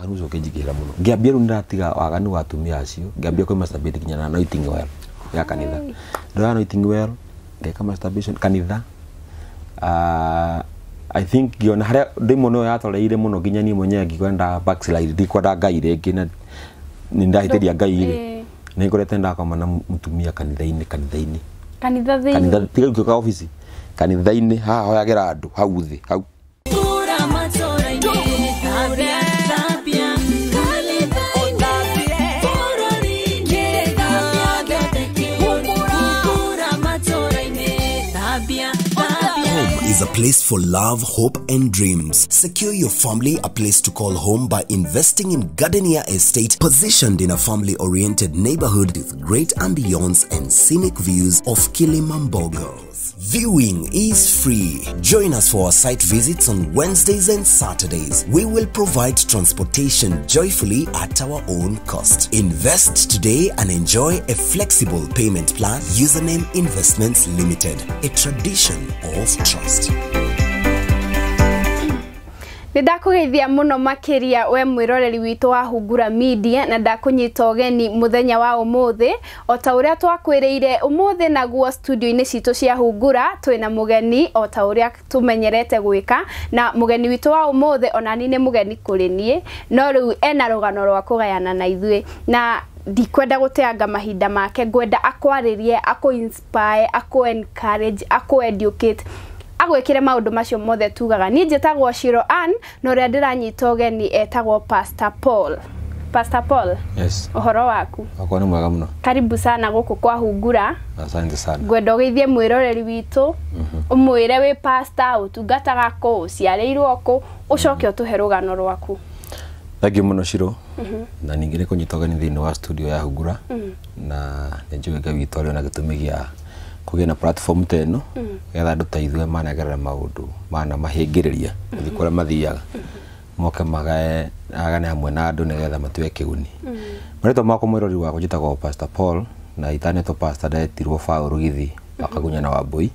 aganu coke njigihira muno ngiambia riu ndiratiga waganu wa atumia acio ngiambia kwa masturbate kinya na anointing oil ya kanitha ndoya anointing oil ngeka masturbation kanitha uh, I think ngiona haria demo no yatoreire må no nginya niä mwenyewe ngikwenda ndikwenda ngai rä na nä ndahä tä ria ngai rä eh. nä ngorete ndakoma na mutumia kanitha-inä kanitha-inä kanitha tiga gä oka obici kanitha-inä ha hoyagä ra andå hau thä hau a place for love, hope, and dreams. Secure your family a place to call home by investing in Gardenia Estate, positioned in a family oriented neighborhood with great ambience and scenic views of Kilimambogo. Viewing is free. Join us for our site visits on Wednesdays and Saturdays. We will provide transportation joyfully at our own cost. Invest today and enjoy a flexible payment plan. Username Investments Limited, a tradition of trust. nä ndakå muno makiria we mwiroreri witå wa hungura media na ndakunyita ogeni muthenya wa umuthi o ta uria twakwirire umuthi naguo studio-ini citå cia hungura twina mugeni o ta uria tumenyerete gwika na mugeni witå wa umuthi onani nä mugeni kuri nie no riu ena rugano rwa kugayana na ithuĩ na ndikwenda guteanga mahinda make ngwenda akwarä rie inspire akå encourage akå educate agwikire maundu macio mothe tugaga ni njitagwo Shiro Ann na uria ndiranyita ugeni etagwo Pastor Paul Pastor Paul. Yes. Uhoro waku? Wakwa ni mwega muno. Karibu sana guku kwa Hungura. Asante sana. Ngwenda ũgeithie mwĩroreri witũ. umwire mhm. wĩ pastor ũtungataga kũ, ũciarĩirwo kũ, ũcoke mhm. ũtũhe rugano rwaku. Thengiũ muno Shiro. Mhm. Na ningĩ nĩ kũnyita ũgeni thĩinĩ wa studio ya Hungura. Na nĩ njũĩ Ngai witũ arĩ ona gĩtũmi gĩa kugie na platform ta ĩno mm. getha andå taithue manegerera maundu mana mahingĩrĩria guthi mm-hmm. kũrĩa mathiaga mm-hmm. moke magae agane hamwe na andå nĩgetha matue kĩguni mm-hmm. marĩtwa makwa mwĩrori wakwa njĩtagwo pastor paul na itanĩtwo pastor ndetirwo baũrũ githi wakagunya na wambui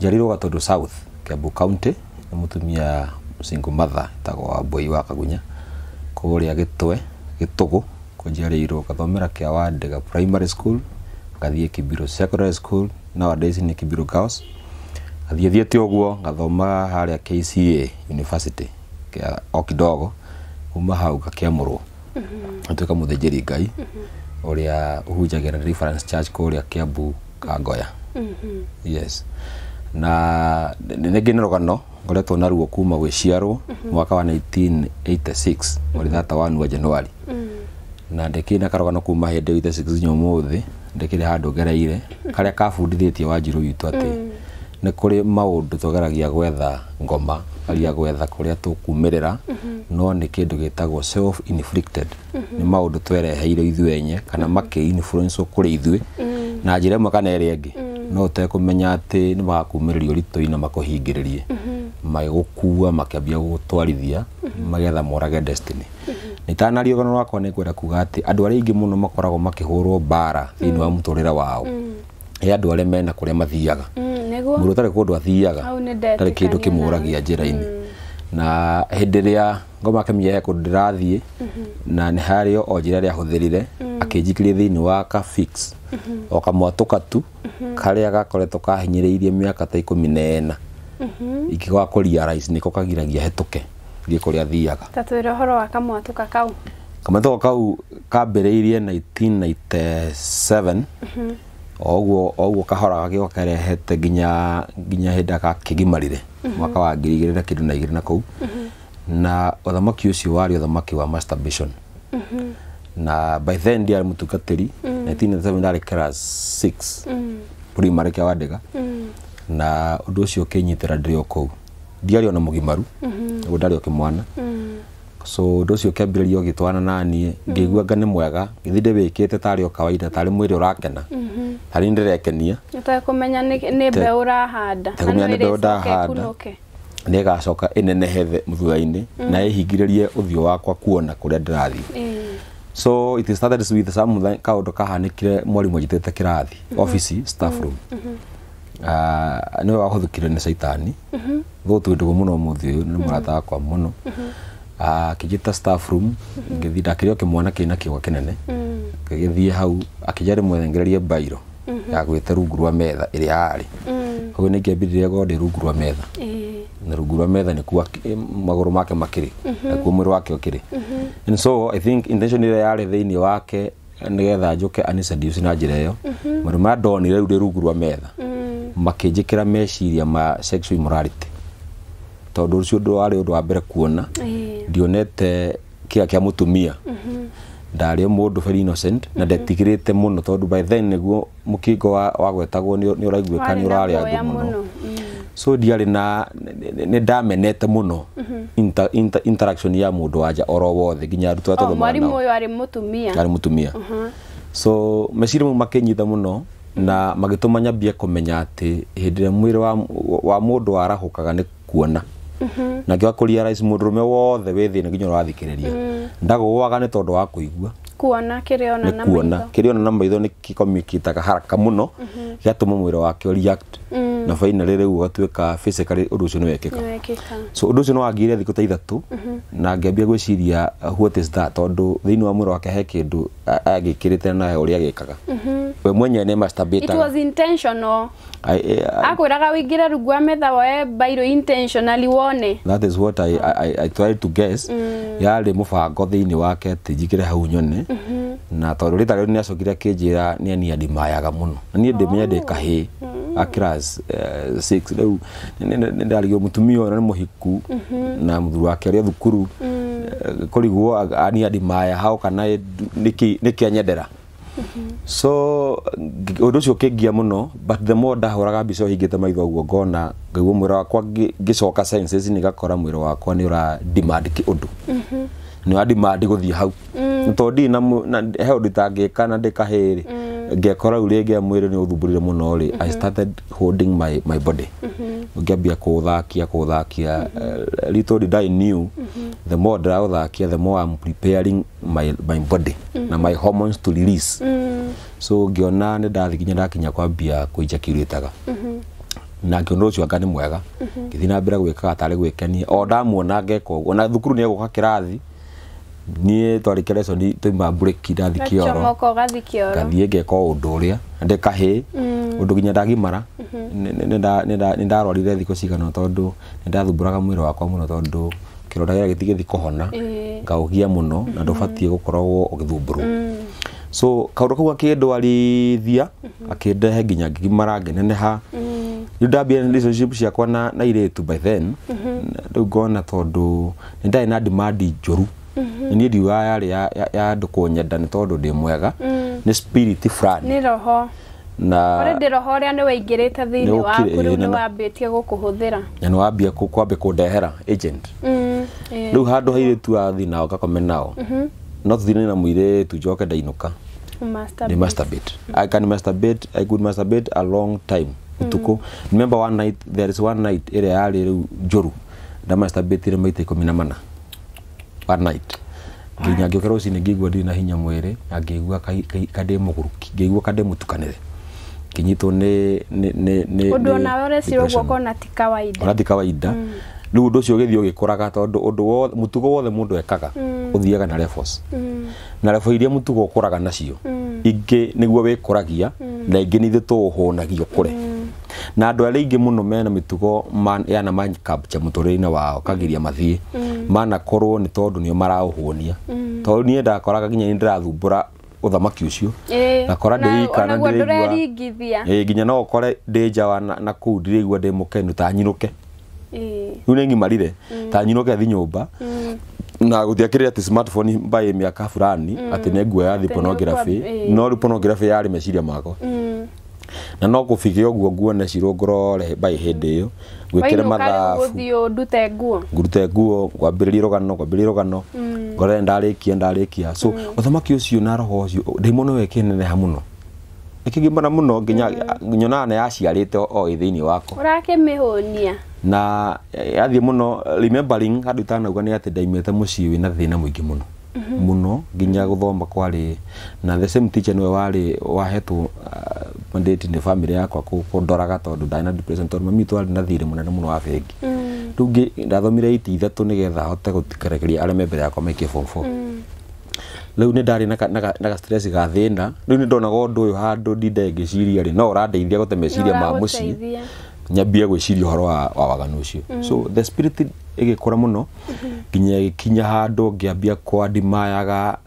njarirwo gatondũ south kiambu county nĩ mũtumia single mother ĩtagwo wambui wakagunya kũrĩa gĩtwe gĩtũgũ kũnjiarĩirwo ngathomera kĩa wandĩga primary school ngathiĩ kĩbiro secondary school nowadays ni Kibiru Girls athiĩthiĩte ũguo ngathomaga harĩa KCA University kĩa okidogo kidogo kuma hau gakiamũrwo atuĩka mũthĩnjĩri ngai ũrĩa ũhunjagĩra Reference Church kũrĩa Kiambu Kangoya yes na ningĩ nĩ rũgano ngoretwo naruo kuma gwĩciarwo mwaka wa 1986 mweri thata wa Januari na ndĩkĩina karogano kuma hĩndĩ 86 nginya ũmũthĩ ndekire handu ngereire karia kabundithĩtie wanjiru witũ ati hmm. nĩ kuri maundu tũgeragia gwetha ngoma aria gwetha kuria tukumĩrĩra hmm. no nĩ kindu gitagwo self inflicted hmm. nĩ maundu twereheire ithuĩ enye kana make influence kuri ithuĩ na njĩra mwe kana ĩrĩa ĩngĩ no ũtekumenya ati ni makumiriria ũritũ ina makũhingĩrĩrie mm-hmm. magukua makiambia gutwarithia mm-hmm. magetha morage destiny gano mm-hmm. rwakwa nĩ ngwenda kuga atĩ andũ ari ingi muno makoragwo makĩhũrwo mbara thini wa muturira mm. wao mm. he andũ ari mena kuria mathiaga muru mm, ũtarĩ kundu athiaga ndarĩ kindu kimuragia njĩra-inĩ na hä ria ngoma akemia he kå na nä harä o o njä ra rä ahå thä rire mhm. akä njikä thä wa ka fix mhm. o kamwatå katu mhm. karä a gakoretwo kahinyä rä irie mä aka ta ikå mi nena ingä gwa kå nä ko kagiragia hetå ke thiä kå rä a thiaga tatwä re å horo wa kamwatå ka kau kamwatå ka kau kambä rä irie 1997 oguo oguo kahora gagioka karehete nginya nginya hinda gakigimarire mm-hmm. mwaka wa ngiri igĩrĩ na kindu na igĩrĩ na kou mm-hmm. na ũthamaki ũcio wari ũthamaki wa masturbation mm-hmm. na by then ndiarĩ mũtungatĩri 1997 ndarĩ class 6 primary kĩa wandega na undu ucio ũkĩnyitĩra ndĩrĩ o kũu ndiarĩ ona mũgimaru ũguo ndarĩ o kĩmwana so ũndũ ucio ũkĩambĩrĩria ũgĩtwana naniĩ ngiguanga ni mwega githi ndĩwĩkĩte tarĩ o kawaida tari mwiri urakena mm -hmm harä ndĩrekenia tekũmenya nĩ mbeũ ũrahanda tekũmenya nĩ mbeũ ndahanda nä gacoka ä nenehethe thutha-inä mm. na ä hingirä å wakwa kuona kå rä a ndä so it started with something kaå ndå kahanä kire mwarimå njitä te kä rathi ofici staff room nä we wahå thå kire nä caitani thå twä ndå gå må no må thä å yå nä må rata wakwa må no akä njä ta ngä thi ndakä rä o kä mwana kä na kä gwa kä nene mm. gä thiä hau akä nja rä mwengererie Mhm. ya gwite rungu rwa metha iri hari mm. koguo ni ngiambiririe gonde rungu rwa metha eh. na rungu rwa metha kuwa magoro make makiri mhm. na kuwa mwiri wake ukiri mhm. and so i think intention ire yari thiini wake nigetha njuke aniseduce na njira iyo maundu maria ndonire riu ndi rungu rwa metha mm. makinjikira meciria ma sexual immorality tondu ucio ndu wari undu wa mbere kuona eh. ndionete kia kia mutumia ndarä o må ndå innocent na mhm. ndetigä rä te må no tondå by then nä guo må kingo wagwetagwo nä å raiguä ka nä å rarä angå må no so ndiarä na nä ndamenete må no mhm. interaction ya må ndå wanja oro wothe nginya arutwo tondå mwarimå må tumia arä må so meciria mau makä nyitha må no na magä tå ma nyambie kå menya atä hä ndä ä rä a mwä rä wa må ndå warahå kaga nä kuona na ngä kå realize må ndå rå me wothe wä thä na nginya å rathikä rä ria mm. ndagåaga nä tondå wa kå igua kuona kä rä ona kuona kä rä ona na maitho nä kä taga haraka må no mm-hmm. gäatå ma mwä re wake na finally rä u gatuä physically å ndå å cio nä wekeka so å ndå å cio nä wangä thikå ta ithatå mhm. na ngä ambia gwä ciria tondå thä inä wa mwä wake he kä ndå agä kä rä te nawe å rä a agä kaga mhm. we mwenyewe nä akwä raga wä ingä re rungu wa metha woe wone that is what i, I, I tried to guess mm. yarä må bango thä inä wake atä njingä re hau nyone mhm. na tondå rä tarä u nä acokire akä njä ra nä aniandimayaga må no na niä ndä menye ndä kahä mm. Eh, six 6 riu ndarigirwo mutumia ũyũ na nĩ mũhiku mhm. na mũthuri wake a thukuru mm. eh, korigwo ani andimaya hao kana kä anyendera mhm. so å cio ũkĩngia mũno but the more raga mbica hingĩte maitho guo ngona mwä ra wakwa ngĩcoka senses nĩ gakora ra wakwa nĩ å demand nä å ũra gå thiä hau mm. tondũ he na he itangä ka na rä ngekora rä ngä mwä ni nä å thumbå i mhm. started holding my, my body mhm. ngäambia kå thakia kå eh, little did I knew mhm. the more ndä thakia the more I'm preparing my, my body na my hormones to release mm. so ngä nä ndathiä nginya ndakinya kwambia kå inja kirä taga na ngä å anga nä mwega ngä thiä na mbere gwä kaga tarä gwä kenia o ndamuona ngeka å na thukuru nä egå niä twarä kä reconi tå ndathi kä oro ngathiä ngeka å ndå å rä a ndäkahä å mm. ndå nginya ndagimara nä ndarwarire thikå cigana tondå nä ndathumbåraga mwä wakwa må no tondå kä ronda gä rä gä ngaå gia må no na mm-hmm. ndå batiä gå koragwo å gä thumbå mm. so kaå ndå kau akä ndwarithia mm-hmm. akä ndehe nginya ngigimara ngäneneha mm. rä ndambia ciakwa na, irä tu by then mm-hmm. rä u ngona tondå nä ndarä na demand njå ru niä ndiuga yarä ya andå kå nyenda nä tondå ndä mwega mm. nä spirit fulani nä roho na ndä roho å mm, rä a nä waingä rä te thä inä waku u nä wambä tie gå kå hå thä ra na nä wambia kwambä kå ndehera rä u handå hairä tu wathi nao ngakome nao mm-hmm. no tå na må irä tu njoke ndainå ka ni masturbate. I can masturbate. I a long time. Utuko. Mm-hmm. njå Remember one night, there is one night at night nginya ngä å ka rå cinä ngä igua ndä na hinya mwä na ngä igua kandä må gå rå ngä igua kandä må tukanä ngä nyitwo nä ti kawaida mm. rä u å ndå å cio å gä thiä å gä kåraga tondå å tugo wothe må ndå ekaga å mm. thiaga na mm. na level iria må tugo å raga nacio ingä nä guo wä ragia na ingä nä ithä tå å hånagio kå re na andå arä aingä må no mena mä tugo yana mankabca må tå rä inä wao kagiria mathiä mm. manakorwo nä tondå nä o maraå hånia mm. tondå niä ndakoraga nginya nä ndä rathumbå ra uthamaki ucio nakora ndirika na ndirigwa eh ginya no ukore ndeja wa na kuu ndirigwa ndi mukenu ta nyiruke eh rĩu ngimarire mm. ta nyiruke thi nyumba na guthiakirira ati smartphone by miaka fulani ati nenguoya thi pornography no rĩu pornography yarĩ meciria makwa na no gũbige ũguo nguo na cirũngũrore by yo ĩyo gwĩkĩre re ndute nguo ngurute nguo gwambĩrĩrie rũgano gwambĩrĩrie gano mm. ngorere ndarä ndarĩkia so å mm. cio na roho ũcio ndaimono we kĩneneha mũno ĩkĩgimara mũno nginya mm. nyonaga nĩ yaciarĩte o ĩ thĩiniĩ wakwa ũrakĩmĩhũnia na yathiĩ mũno remembering handũ itanauga wä na thä na må ingä må no muno nginya guthoma kwari na the same teacher niwe wari wahetu uh, mandate ni family yakwa kundoraga tondu ndari depression tondu mami twari na thiri munene muno wa bengi mm. riu ndathomire iti ithatu nigetha hote gutikarekeria aria me mbere yakwa maikie form four mm. riu ni ndari na ga stress ga thina riu ni ndonaga undu uyu handu ndinde ngiciria ri no urandeithia gute meciria ma mucii nyambie gwiciria horo wa wa waganu ucio mm. so the spirit igikura muno nginya ikinya handu ngiambia kwandimayaga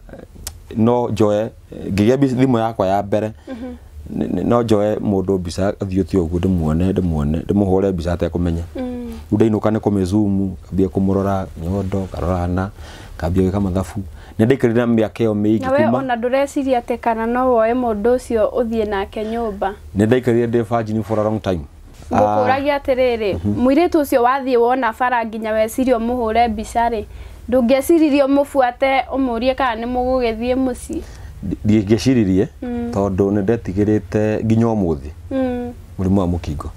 no joe ngigia thimũ yakwa ya mbere mm-hmm. no njoe mundu mbica athiũte ũguo ndĩmuone ndĩmuone ndĩmũhũre mbica atekũmenya mm. rĩu ndainũka nĩ kũmĩzumu ngambia kũmũrora nyondo ngarorana ngambia gwĩka mathabu nĩ ndaikĩrire mĩaka ĩyo mĩingĩ kuma ona ndũreciria atĩ kana no woe mũndũ ũcio ũthiĩ nake nyũmba nĩ ndaikĩrire ndĩ virgin for a long time ngũkũragia atĩrĩrĩ mhm. mũirĩtu ucio wathiĩ wona bara nginya wecirio muhure mbica ri ndungeciririo mufuate umurie kana nĩ mũgũgĩthiĩ mũciĩ ndingĩciririe mm. tondu nĩ ndetigĩrĩte nginya ũmũthĩ mm. mũrimũ wa mũkingo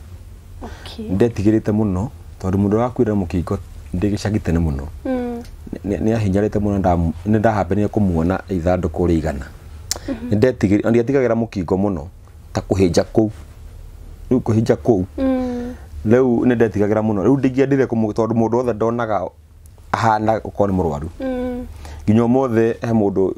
ndetigĩrĩte mũno tondũ mũndũ ũrakuĩra mũkingo ndĩ muno tene mũno mm. nĩ ahinyarĩte mũno nĩ ndahambanire kũmuona ithandũkũ rĩigana mhm. ndetigagĩra mũkingo mũno ta kũhĩnja kũu rä mm. rä kå u u nä ndetigagä ra må no rä u ndetikagira muno ndä ndingiendire må ndå othe ndonaga ahana å korwo nä må rwaru mm. nginya ũmũthĩ he mũndũ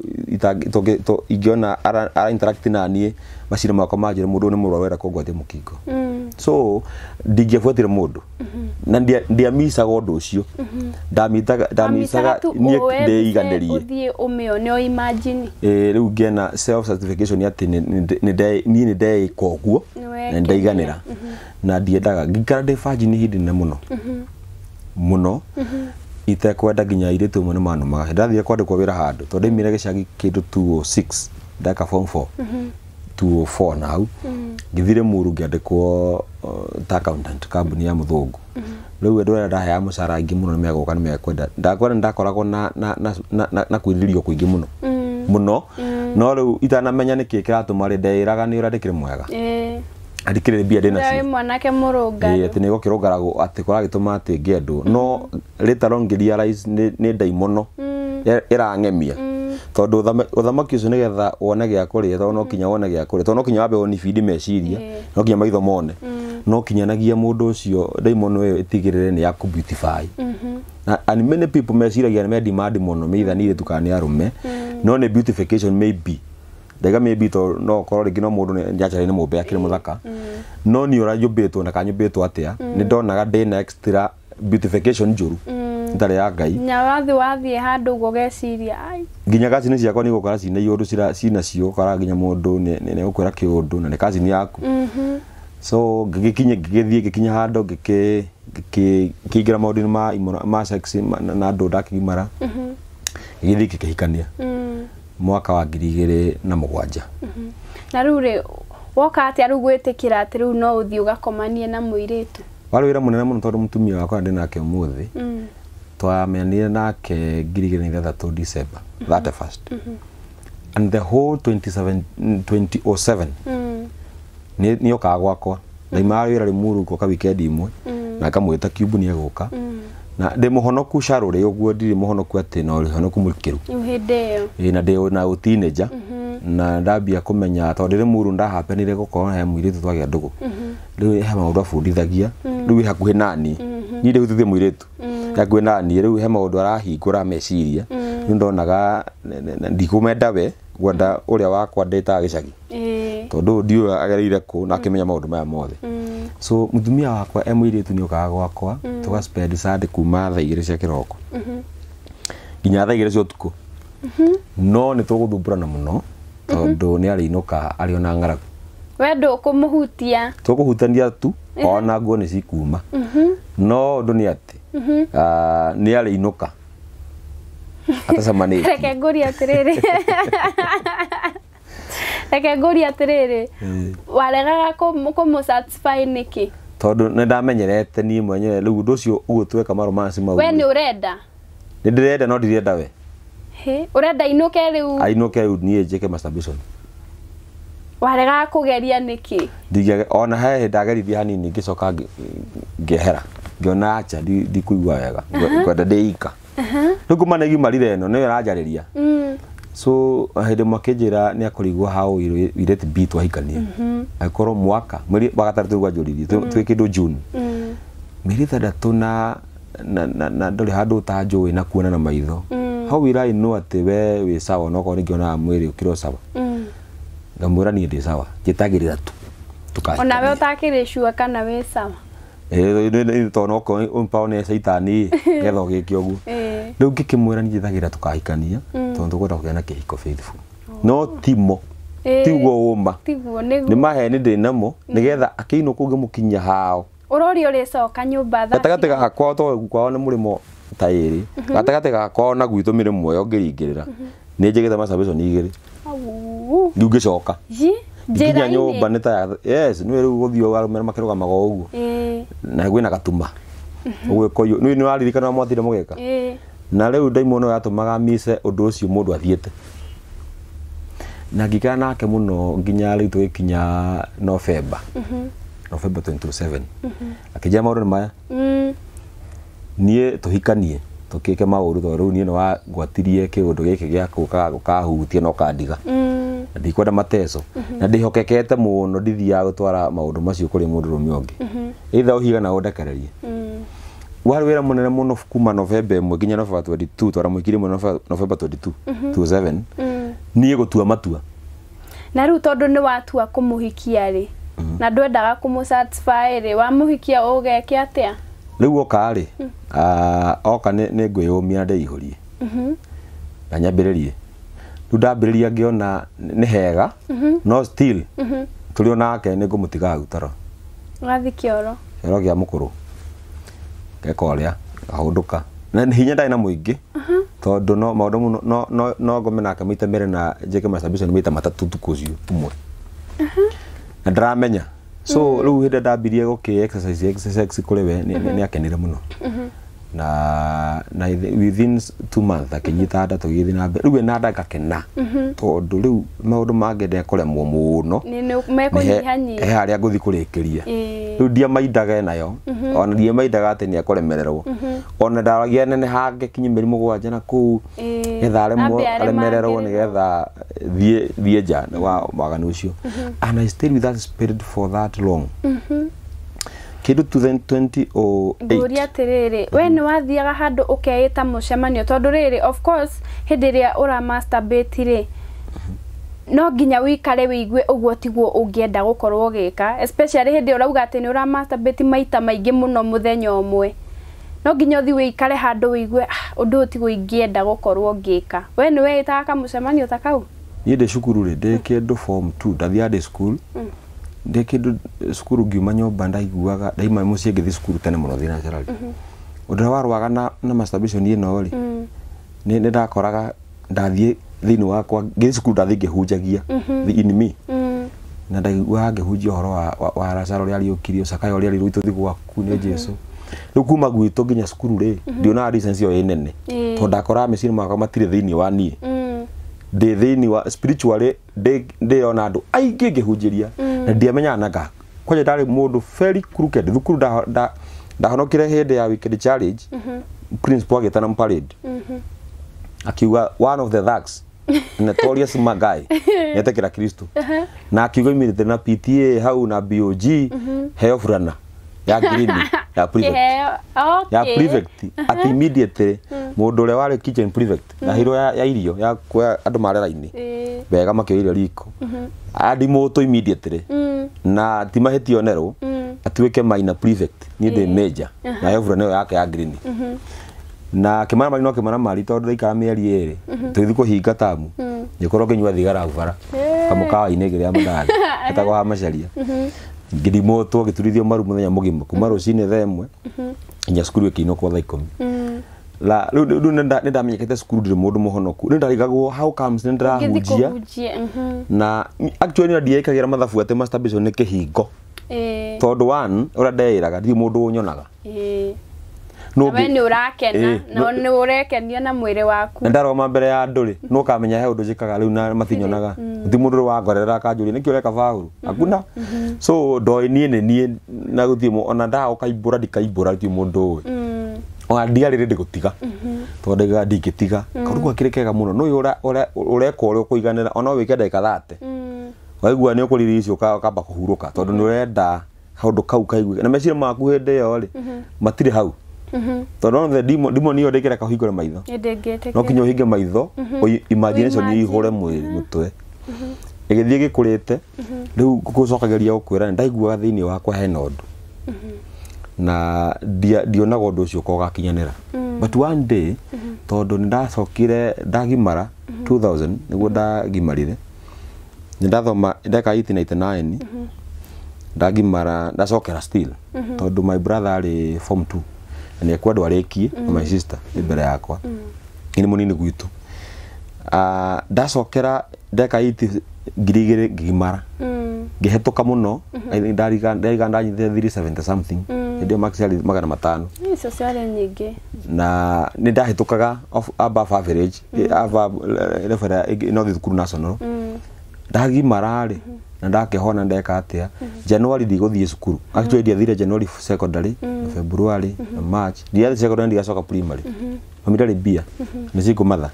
ingĩona ara interact na niĩ macira makwa manjĩra mũndũ nĩ mũrwaru wenda kũngwatia mũkingo mm so må ndå mhm. na amicaga ndiamicaga ũndũ ũcio mhm. ndamicaga niĩ ndĩiganĩrie rĩu ngĩena atĩ niĩ nĩ ndeĩka ũguo na nĩ ra mhm. na ndiendaga ngĩikara ndĩ banjini hĩndĩ nene mũno mũno itekwenda nginya irä tu airĩtu amwe nĩ manumaga ndathiire wä ra handå tondũ mä gĩcagi kĩndũ 206 ndeka form 4 204 now mm-hmm. githire muru ngiandikwo uh, ta accountant kambuni ya muthungu riu andå arä a ya mucara ngi muno ni megoka ni megåka nä mekwenda ndakwenda nä ndakoragwo na na, na må kuingi muno muno no rä u itanamenya ni kä kä ratå ma ni ndeä raga mwega ndikä rä mbia ndä nacio mwanake må rå ati nä gåkä rå ngaragwo atä kå ragä tå no rä tarongä ria nä ndai muno no ä mm tondu uthamaki ucio nigetha wone gä akå mm. to no kinya wone gä akå to no kinya wabe wambe onibindi meciria no kinya maitho mone mm. no kinyanagia mundu ucio daimon we itigirire ni yaku beautify mm-hmm. and many people meciragia nä medimand mono mä ithanirä tukana nä arå arume mm. no nä beautification maybe ndega maybe to no korwo rĩngĩ no mundu ni achari ni mumbe akĩrĩ muthaka no nĩ ũranyũmbĩtwo na kanyũmbĩtwo atĩa nĩ ndonaga ndĩna extra beautification njũru mm ndare ya ngai nya wathi wathi handu guo geciria nginya kacini ciakwa nä gåkora cina iå cinacio kora nginya må ndå nä gå kwä ra kä å ndå na nä kacini yaku mhm. so ngĩgĩkinya gikinya handu handũ ki maũndũ-inĩ ma ma sex na ndu andũ ndakĩgimara mhm. ngĩgĩthiĩ mhm mwaka wa ngiri igĩrĩ na mhm na rure woka ati rĩu gwĩtĩkĩra atĩ rĩu no uthi ugakomanie na muiritu Walo wĩra mũnene mũno tondũ mũtumia wakwa ndĩ nake ũmũthĩ mm twamenire nake ngirigä na ithathatå december thate first mm -hmm. and the whole 27, 2007 mm. nä okaga gwakwa ndaimaga mm-hmm. wä ra rä muruko ka wikendi imwe mm. na ngamwä ta kiumbu nä egå ka mm. na ndä må honoku carå rä å guo ndirä må honoku atä na å honoku må rikä ru na ndä na å tinja na ndambia kå menya tondå rä muru ndahapenire gå korwo he mwirä tu twagä a ndå gå mm-hmm. rä u he maå ndå abundithagia mm. rä u wä hakuhä nani niä rä u tuthä mwirä tu na ngwä ni niä rä u he maå ndå arahingå ra meciria mm. nä ndonaga ndigå menda we gwenda å rä a wakwa ndä ta gä cagi tondå ndiå agereire kå na akä menya maå mm. ndå maya mothe mm. so mutumia wakwa e mwä tu nä å kaga gwakwa tå ga kuma thaa igä rä cia kä roko mm-hmm. nginya thaa igä rä cia å tukå mm-hmm. no nä tå gå thumbå rana må no tondå mm-hmm. nä arä inå ka arä ona ng'aragu we ndå kå må hutia tå kå hutania tu ona nguo nä cikuma no ndå nä atä mm -hmm. uh, nä arä inåka atacamanä reke ngori atiriri reke ngori atiriri atä eh. rä rä waregaga kå må nä kä tondå nä ndamenyerete niä mwenyewe rä u ndå cio å guo mau we nä å renda nä ndä no ndirenda we å renda ainå ke rä u ainå ke rä u niä njä ke waregaga kå geria nä kä ona he hä ndagerithia hanini ngä coka ngä ngiona acha kuigua wega ngwenda ndä ika rä u kuma nä gimarire no nä yo ĩranjarä ria mm. so hä makä ra nä akorigwo hau ireti b twahikanie mhm. agäkorwo mwaka mweri wa gatarä tå gwanjåririe twä mm. kä ndå june mä mm. ĩtandatå na na ndå rä handå å tanjå na kuona na maitho hau irai no atä we wä sawa onokorwo nä ngionaga mwä rä å kä ra sawa ngamwä ra niä ndä sawa njä tagä rä ra tu onawe å takä rä cua kana wä sawa tondå okorwo nä caitani getha å gä ke å guo rä u ngä kä mwä ra nä njethagä ra tå kahikania mm. tondå tå gwenda kå gä a na kä hiko no timo tiguo ma nä maheni ndä namo mm. nä getha akä inå kå ngä må kinya hao å rori å rä coka nyå mba gatagatä gakwao tondå kwao nä må rä mo ta ä rä mm-hmm. gatagatä gakwao na gwitå mä rä mwoyo ngä ringä rä ra mm-hmm. nä njä gä te igä rä rä u ngä coka nginya nyumba nä ta yes nä rä u gå thiä makä rå gamaga å guo na gwä na gatuma å gwä nä waririkana mwathire må geka na rä u ndaimo no yatå maga mise å ndå å cio må ndå athiä na ngikara nake må no nginya rä u tå gä kinya novemba mhm. novemba 27 mhm. akä njä maå ndå nä maya mm. niä tå hikanie tukike mauru tondu riu nie gwatirie wangwatirie kiundu giki gia guka gukahutia no kandiga mm. ndi kwenda mateso mm-hmm. na ndi hokekete muno ndi thia gutwara maundu macio kuri mundu rumi ongi mm-hmm. itha uhiga na undakarerie mm. warä wä ra må nene må kuma novemba mwe ginya novemba 22 twara mwikire muno mwe novemba 22 27 mm-hmm. mm. niä gå tua matua na rä tondu ni watua kumuhikia ri hikia rä na ndwendaga kå må rä wamå ugeke atia rä u oka rä hmm. ah, oka nä ngwä yå mia rie mm-hmm. na nyambä rä rie rä u ndambä rä ria ngä ona nä hega mm-hmm. no still mm-hmm. tå rä onake nä ngå må tigaga utaro kä oro gä a må kå rå ngeka å rä a ngahå ka hinya ndarä na må ingä tondå no maå ndå no ngome nake mä mere na njä ke maita matatå tukå cio tumwe na ndaramenya so rä u hä ndä ndambirie gå kä kå rä we nä akenire må no mm-hmm na na within two months akinyitanda tugithi na mbere riu ena gakena kena tondu riu maundu mange mu muno ni he ari nguthi kurikiria riu ndia maindaga nayo mhm. ona ndia maindaga ati ni akore mererwo mhm. ona ndaragia nene hange kinyi mĩeri mũgwanja na kuu getha aremererwo thie thiĩ nja wa waganu ucio mhm. and i stayed with that spirit for that long kindu 2020 o nguria atiriri we ni wathiaga handu ukeita mucemanio tondu riri of course hindi ria ura masturbate ri no nginya wikare wiigue uguo tiguo ungienda gukorwo ugika especially hindi urauga ati ni ura master beti maita maingi muno muthenya umwe no nginya uthi wikare handu wiigue undu ah, uyu ingienda gukorwo ngika we ni weitaga kamucemanio ta kau niä ndä cukuru rä ndä kä ndå form 2 ndathiaga ndä school mm ndä kä cukuru ngiuma mba ndaiguaga ndaima må ciä ngä thiä cukuru tene må mhm. no mm. thiä mhm. mm. na carari å ndå rä a warwaga na ä no rä nä ndakoraga ndathiä thä inä wakwa ngä thiä cukuru ndathiä ngä hunjagia inimi na ndaiguaga ngä hunjia å horo wa racara å rä a ariå kirio cakaya å rä a rirå itå gwaku nä mhm. jesu rä u kuma gwitå nginya cukuru rä ndionaga yo ä nene tondå ndakoraga mä ciinä makwa matirä thä inä waniä mm ndä thä wa spiritually ndä ona andå aingä ngä hunjä ria mm. na ndiamenyaga naga kwanja ndarä må ndå very crooked thukuru ndahonokire hä ndä ya weekend challenge mm-hmm. principal na mparade mm-hmm. akiuga one of the thugs notorious magai nä etä kä ra kristo uh-huh. na akiuga imä na pta hau na bog mm-hmm. heo burana ya green ya private yeah, okay. ya private at immediately eh, hmm. mundu ure wari kitchen private na hmm. hiro ya, ya irio ya kwa andu mare raini eh. wega irio riko hmm. adi moto immediately eh, na ti mahitio neru atuike minor prefect ni the major na yovura uh-huh. nayo yake ya green na kimana mari no kimana mari tondu thaikara mieri iri tuithi kuhinga tamu nikoro kinywa thigara bara kamukawa inegire gä rä a ha macaria ngirimotwo twagĩturithio maru mũthenya mũgima kuma mhm. rũcinĩ thaa mwe mhm. nginya cukuru ĩkĩinũkwo thaa ikũmi mhm. la nda nä ndamenyekete cukuru skuru må ndå må honoku nda ligagwo how comes nda ndärahunjia na actually na ndiekagä ra mathabu atä masturbation nä kä hingo tondå å rä a ndeä raga ndirä må ndå å nyonaga we nä å rakena na nä å rekenia na mwä rä waku nä ndaroma mbere ya andå rä kamenya he å ndå njä na matinyonaga mm. ti må ndå rä wangorerera kanjå rä nä akuna so ndoä niä nä niä na gå thiä ona ndaga å kaimbå ra ndikaimbå ra mm. ona ndiarä rä ndä gå tiga tondå ndä ndingä no nä ũreka å rä a kå iganä ona wä ke thate mm. waigua nä å icio kamba kå hurå ka tondå nä kau kaigua na meciria maku hä ndä ä yo rä mm-hmm. matirä hau Mm-hmm. tondå nothe ndimo nä yo ndä ngä reka å hingå re maitho no kinya å hingä maitho mm-hmm. imagine nä ihå re mwä mm-hmm. tw ä gä thiä gä kå rä te rä u gå cokagäria gå kwä ra nä ndaiguaga thä iniä wakwa hena å ndå na ndionaga å ndå å cio ko å gakinyanä ra mm. but one day tondå nä ndacokire ndagimara 2000 nä guo ndagimarire nä ndathoma ndeka 1899 ndagimara ndacokera still tondå my brother arä form 2 na nä ekwa andå mm. my sister mm. mbere yakwa mm. ni munini gwitu ah uh, dasokera deka iti gimara ngiri igä rä ngigimara mm. ngä hetå ka må no mm-hmm. ndariga 370 something mm. ndio ndä ali magana matano icio social nyige na nä ndahätå kaga above average mm. above uh, level ä no thä mm. national ndagimararä mm -hmm na ndakihona ndeka atia january januari ndiguthie cukuru actually mm-hmm. ndiathire january mm-hmm. mm-hmm. secondary na february na march ndiathi secondary ndigacoka primary mami family bia ni ciku matha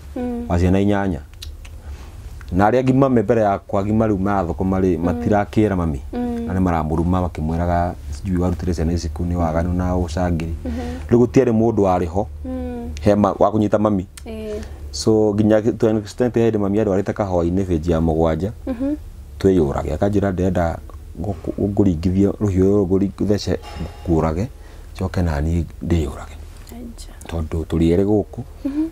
wa ciana inyanya na aria ngima me mbere yakwa ngima riu mathoko mari matirakira mami na ni maramuruma makimwiraga sijui warutire ciana ici kuu ni waganu na ucangiri riu gutiari mundu wari ho he wa kunyita mami so nginya to an extent hede mami arwarite kahoi-inĩ bĩnji ya mũgwanja twĩyũrage akanjĩra ndĩrenda ngũringithie rũhiũ rũrũ thece ngũrage njoke na niĩ ndĩyũrage tondũ tũrĩ erĩ gũkũ mhm.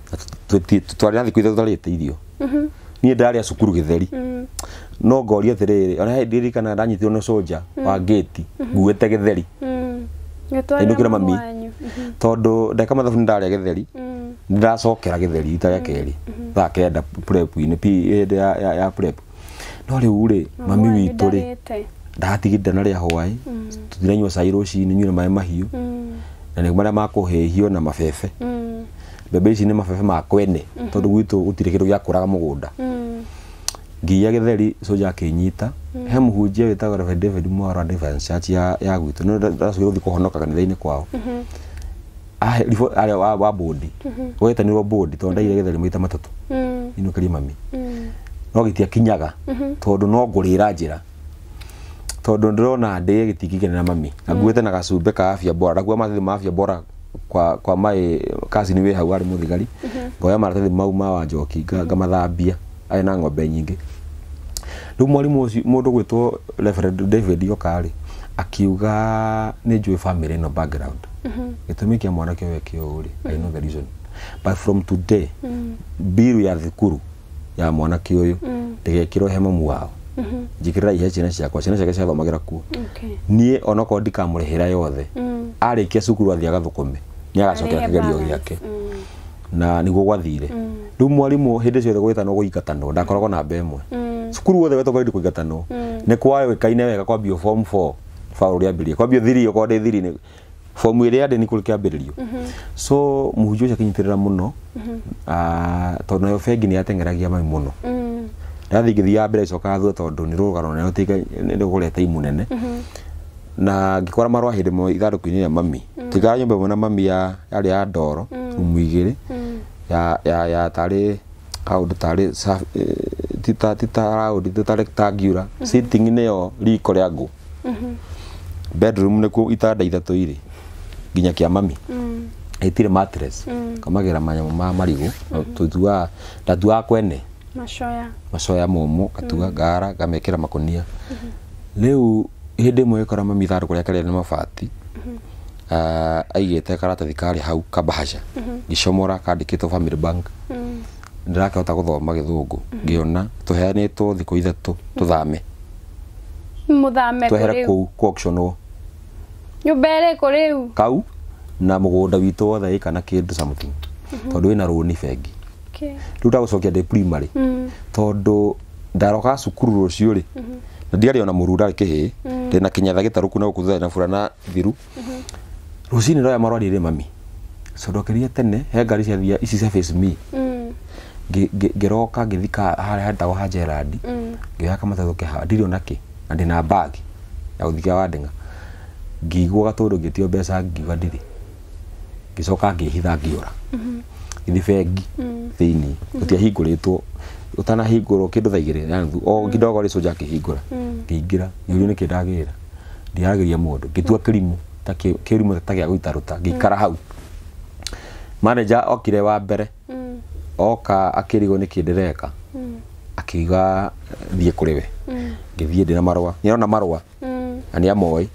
twarĩ na thikũ ithatũ tũtarĩte irio mhm. niĩ ndarĩa cukuru gĩtheri mhm. no ngoria atĩrĩrĩ ona hĩndĩ ririkana ndanyitirwo nĩ cũnja wa ngĩti nguĩte gĩtheri ainũkĩra mami tondũ ndeka mathabu nĩ ndarĩa gĩtheri nĩ ndacokera gĩtheri rita rĩa kerĩ thaa kenda prep-inĩ hĩndĩ ya prep no rä rä mami witå rä ndatigä na rä ahwaä tå cai rå cinä nyuä maä mahiå na mm. nä marä a makå hĩhio na mabebe mm. mbembe ici nä mabebe makwene mm-hmm. tondå gwitå gå tirä kä ndå gä akå raga må gå nda mm. ngiya gä theri cå akä nyita he må hunjia wä tagwo david mwara ya gwitå nä racå gå thiä kå honoka kanitha-inä kwao mm-hmm. wa bondi gwetanirwo mm-hmm. bondi tondå ndaire gä theri maita matatå inå kä mami no gitiakinyaga mhm. tondu no ngurira njira tondu ndurona ndi gitikigene na mami naguete mhm. na gacumbe ka afia bora ndakua maratathi ma afya bora kwa kwa mai kasini wi hau ari muthigari mhm. ngoya maratathi mau ma wa njoki ngamathambia ari na ng'ombe nyingi riu mwarimu ucio mundu gwitwo Reverend David Yokari akiuga nä njå ä bamä no background gä tå mi kä a mwanake weke å rä i know the reason but from today mm. biru ya thukuru ya mwanake uyu mm. ndigekirwo he mamu wao mm-hmm. njigirira ihe ciana ciakwa ciana ciake ciathomagira kuo niä onokorwo ndikamå rä hä ra yothe mm. arä kia cukuru athiä agathukume nä agacokera kägerio gä ake mm. na niguo gwathire rä u mwarimå hä ndä ciothe gwätanwo gå ingatanwo ndakoragwo namba ä cukuru wothe wetogorä ndi ingatanwo ni kwaä kaine wega kwambio form 4 baå rä ambä rie kwambio thiri okorwo ndä thiri fomu ä rä a ndeni kå so må cha kinyitirira muno mhm. ah to no tondå nayo bengi nä atengeragia mhm. mhm. mami muno no ndathi ngä thiaga mbere icokaga thutha tondå ni rå rågano nene ni rå imunene na ngikora marwa hinde mo ithandu inä ya mami tå nyumba mba ä na mami yarä ya ndoro umwigire ya ya ya tarä kaundu tari eh, tita tita raundi titari tangiura sitting neyo riko ria ngu bedroom ne niku itanda ithatu iri nginya kia mami mm. etire matres mm. kamagä ra manyamå ma marigå mm-hmm. tåtuaga ndatuaga kwene macoya momo katuga mm. gara gamekira makonia mm-hmm. rä u hä ndä ä mwe kora mami ithandå kå rä a karä nä mabati mm-hmm. ah, aigä te karatathi karä hau kabahaca mm -hmm. gishomora kä two family bank mm rakehota gå thoma gä thå ngå ngä ona tå heanä two thikå ithatå tå thame må thame tå hera kå u nyumba ĩrĩkũ rĩu kau na mugunda witu wothe kana kindu something mm tondu ina roni fegi okay. tuta ndagucokia de primary mm -hmm. tondu ndaroka cukuru rucio ri mm -hmm. na ndiarĩ ona murura kihi mm. ndi na kinyatha gitaruku na gukutha na furana thiru mhm. rucini ndoya marwari ri mami codokeria tene he ngari ciathia ici cia face me mm. ngiroka ngithika harĩa hendagwo ha Gerard mm. ngioya kamatatũ keha ndirĩ ona kĩ na ndĩ na bag ya gũthikia Wanding'a ngĩigua gatũndũ ngĩtio mbeca ngiuga ndĩrĩ ngĩcoka ngĩhitha ngĩũra mm-hmm. gĩthi bengi mm. thĩinĩ mm-hmm. gũtiahingũrĩtwo ũtanahingũrwo kĩndũ thaa igĩrĩ na nuthu o ngidogo rĩcũnja akĩhingũra mm. ngĩingĩra ngĩũrio nĩkĩ ndagĩra ndiragĩria mũndũ ngĩtua kĩrimũ mm. kĩrimũ ta gĩa gũitarũta ngĩikara hau manager okire wa mbere oka akĩrigwo nĩkĩ ndĩreka akiuga thiĩ kũrĩ we ngĩthiĩ ndĩ na marũa nĩarona marũa na nĩamoĩ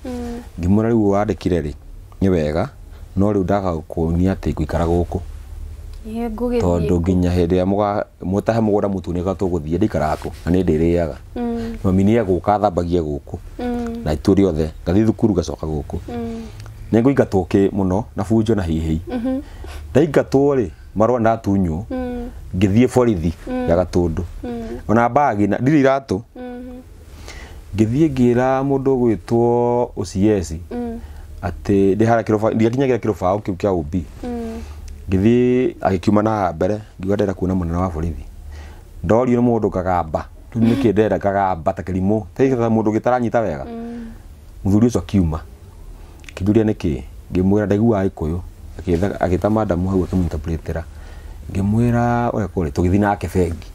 ngimwira rä u wandäkire rä nä wega no rä u ndagakånia atä ngåikara gå kå tondå nginya hä ndä ä rä a måtahe må gånda må tunä ka gå thiä ndäikaratå na nä ndä rä aga mm. mami nä gå kå na ituri rä othe ngathi thukuru gacoka gå kå mm. nä ngå ingatwo kä må no na bunjo na hihä mm-hmm. ndaingatwo rä marwa ndatunywo mm. ngä thiä borithi ya gatå ndå ona mbagi ndirä iratå ngithie ngira mundu gwitwo OCS mm. ati ndihara kirofa ndigakinyagira kirobao kiu kia ubi mm. ngithi agikiuma na mbere ngiuga ndenda kuona munene wa borithi ndori ni mundu kagamba riu niki ndenda kagamba ta kirimu taigetha mundu gitaranyita wega muthuri mm. ucio akiuma kiduria niki ngimwira ndaigua gikuyu agita madamu hau akimwinterpretera ngimwira uria kuri tugithi nake bengi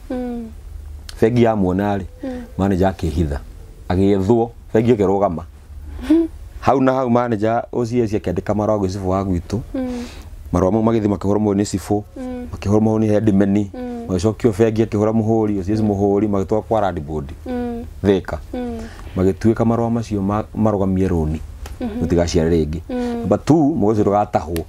bengi yamuona ri manager akihitha agiethwo thengia kirugama hau na hau manager OCS akiandika marwa gwĩ cibũ wa gwitũ marwa mau magĩthiĩ makĩhũrwo nĩ cibũ makĩhũrwo nĩ headmeni magĩcokio bengi akĩhũra muhuri OCS muhuri magitwa kwa landboard thika magĩtuĩka marwa macio marũgamie rũni mũtigaciare rĩngĩ namba 2 mũgũcio ndũgatahwo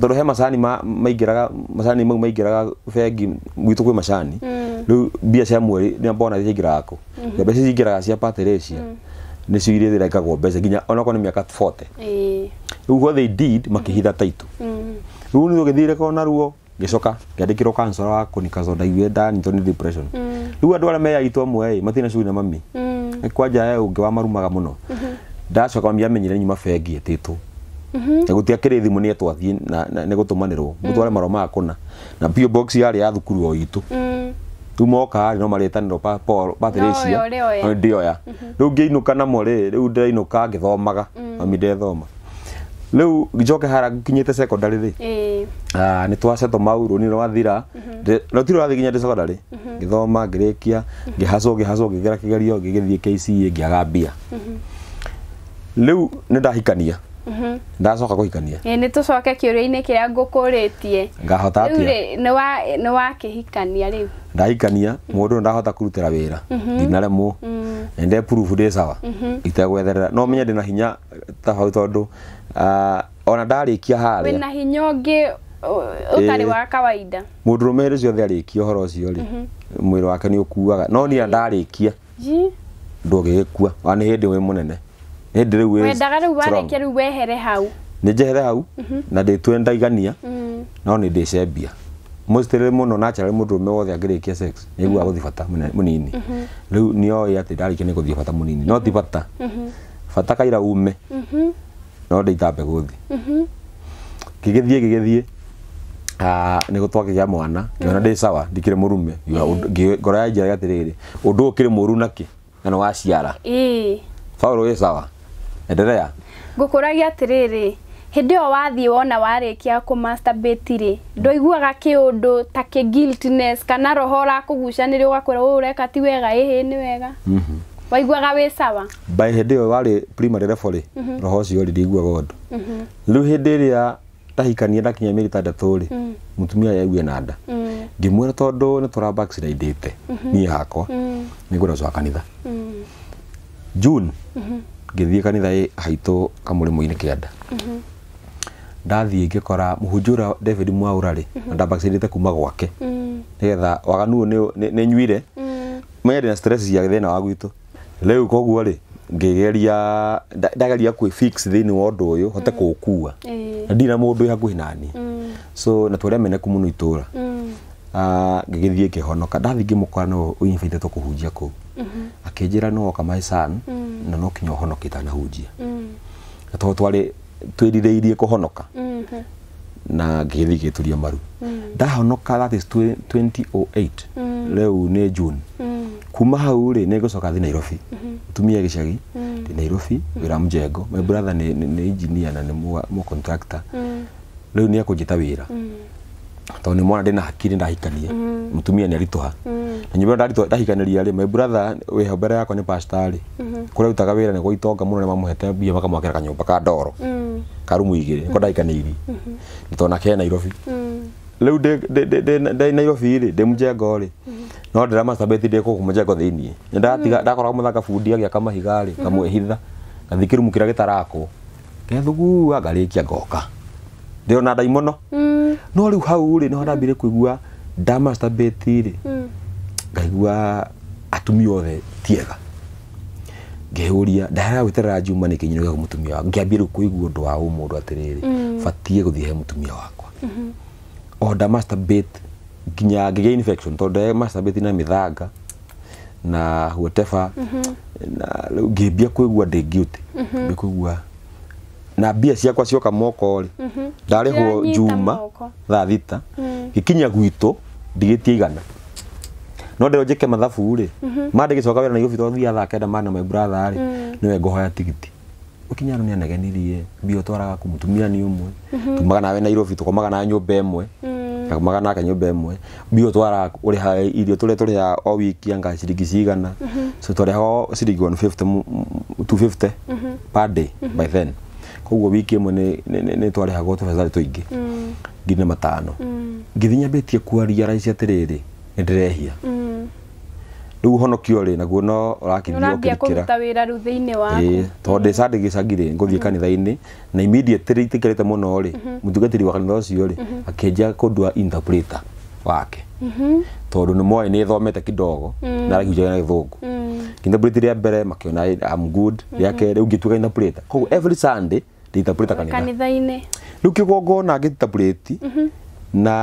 tondu he macani maingiraga macani mau maingiraga bengi gwitu kwä macani mm. rä mbia cia mweri nä mbona ciaingäraga kå mm-hmm. mbeca ciingäraga cia patricia mm. nä cio irä thä mbeca nginya onakorwo nä mä aka bote rä u hothe indeed makä hitha mm-hmm. taitå mm-hmm. rä u nä å gä thire korwo naruo gäcoka ngäandä kä rwo kansora wa kånikacondaigue ndanyitwo nä depression mm. rä u andå arä a meyaitwo amwe matina cugä na mami kwanja å ngä wa marumaga må no ndacoka mami amenyire nyuma bengi ätä two gutia kä rä thimå nä etwathiä nä gå tå manä rwo må tware marå maya kå na mm. pio yarä ya thukuru o itå mm. rä u mokarä no marä tanä ro patricia ndä oya mhm. rä u ngä inå ka namo rä rä u ndärainå ka ngä thomaga mm. mami ndethoma rä u njoke hara ngå te sekondarä rä nä twaceto mau rå nä rwathira mhm. no tirå rathiä nginya ndä sekondarä mhm. ngä thoma ngä rä kia ngä hacwo ngä hacwo ngä gera kä gerio ngä gä thiä kca e, ngä aga mbia rä u nä ndahikania Mm-hmm. ndacoka gå hikania nä tå coke kä å rä inä kä rä a ngå kå rä tie ngahota nä wakä hikania rä u ndahikania må mm-hmm. ndå ndahota kå rutä ra wä ra mm-hmm. ndinaremwo nä ndepurubu ndä cawa itegwetherera no menye ndä na hinya tabau tondå ah, ona ndarä kia harä na hinya å ngä å wa kawaida må ndå rå mä rä ciothe arä kia å horo å cio rä mwä rä wake nä å kuaga no niä ndarä kia ndå gä gä kua nä hä ndä wä må nene nä ndä wendaga rä u wareke wehere hau nä njehere hau mhm. na ndä tue ndaigania mhm. no nä ndä cembia må må no ndå me wothe angä rä kia nä iguaga gå thiä bata må nini rä u nä oä atä ndarä no ti mhm. bata bata kaira ume no ndä ita mbegå thä gä gä thiä gå twagä gä a mwana ngä ona ndä cawa ndikä rä må rume ngoro ya njä atä rä rä å ndå å kä rä må ru nakä na nä waciara paulo wä cawa endelea ngũkũragia atĩrĩrĩ hĩndĩ ĩyo wathiĩ wona warĩkia kũmasturbate rĩ ndũiguaga kĩũndũ ta kĩ guiltiness kana roho ũrakũgucanĩria ũgakwĩra ũũ ũreka ti wega ĩhĩ nĩ wega mhm. waiguaga wĩ sawa by hĩndĩ ĩyo warĩ primary level rĩ mhm. roho ũcio rĩ ndiguaga ũndũ mhm. rĩu hĩndĩ ĩrĩa tahikania ndakinya mĩeri ĩtandatũ rĩ mũtumia yaiguĩ na nda ngĩmwĩra tondũ nĩ tũra backslidĩte niĩ hakwa nĩ ngũracwa kanitha june ngithie kanitha haitå kamå rä må-inä kä anda mhm. ndathiä må david mwaå rä mhm. na ndambacä te kuma gwake mhm. nä getha waganuo nä nyuire mendä na ya thä na wa gwitå rä u koguo rä ngigeria ndageria kwĩ fix thĩinĩ wa ndu uyu hote kukua na ndirĩ na mũndũ hakuhĩ nani so na twarĩa meneku mũno itũũra ngĩgĩthiä ngä honoka ndathi ngä må kora nä ũnyibĩtĩtwo kå hunjia kå u mhm. akä njä ra no woka my mhm. na no kinya å mhm. na tondå twarä twä irie kå honoka na ngä gä thiä gä tå ria maru ndahonoka nä oh june kuma hau rä nä ngå coka thi nairobi tumia gä cagi ndä nairobi wä ra mjengo my brother nä injinia na nä må rä u nä akå njä ta wä ra tondå nä mwana ndä mm-hmm. mm-hmm. na hakiri ndahikanie må tumia nä arituha na nyå mba ndahikanä rä me wä hau mbere yakwa nä pastarä mm-hmm. kå rä arutaga wä ra nä gwa itonga må no nä mamå hete mbia makamwakä ra kanyå ka ndoro karumu igä rä ko ndahikanä iri nä tondå nake e nairobi rä u ndä nairobi rä ndä må njengo rä no ndä ramacabäti ndä kå må njengo thä iniä nä ndakoragwo må thaka bundi agä aka mahiga rä kamwehitha gathikirumukä rä a gä tarakwo kethugua ngarä kia ngoka ndä ndai må no no rä u hau rä nä ndambire kå igua ndamastambäti rä mm. ngaigua atumia othe tiega ngehåria ndahera gwä terera njuma nä kinyinä gä må tumia wakwa ngäambia rä u kå igua å ndå wa å må ndå atä rä mm. batiä gå thiä he må tumia wakwa mm-hmm. o ndamastambät nginya ngägä infection tondå ndamastambäti na mä thanga na whatever mm-hmm. na rä u ngä mbia kå igua ndä mm-hmm. ngä å tä mbä kå igua na mbia ciakwa cioka moko ri ndarä hwo juma thaa thita mm. gäkinya gwitå ndigä tie igana no ndä njä ke mathabu rä mhm. mandä gä coka wä ra naigå bitå thia thaa kenda mana my bratha rä mm. nä we ngåhoya tigiti å kinya nä anegenirie mbia å twaraga kå må tumia nä å mwe mhm. tumaga nawe na irobi tå komaga na nyå mba ä mwe ngakomaga mm. nake nyå mba ä mwe mbia å twaraga å rä ha irio tå rä a tå rä ha o wiki anga ciringi cigana mhm. so twarä haga ciringi 150 250 per day by then mm -hmm koguo wiki imwe ni twarehagwo tũbecarĩ tũingĩ ngiri na matano ngĩthiĩ nyambĩtie kuaria raici atĩrĩrĩ nĩ ndĩrehia rä u honokio rä naguo no å rakithia tondå ndä candägäcagirä ngå thiä kanitha-inä na itikä rä te må no mutungatiri mm-hmm. wa kanitha å cio rä akä interpreter wake mm-hmm. tondå ni moä nä thomete kidogo mm. na aragiunjaga na gä thå ngå a mbere makä ona rä a kerä u ngä interpreter koguo every sunday nditambũrĩta kanitha-inĩ rĩu kĩgongona ngĩtitambũrĩti mhm. na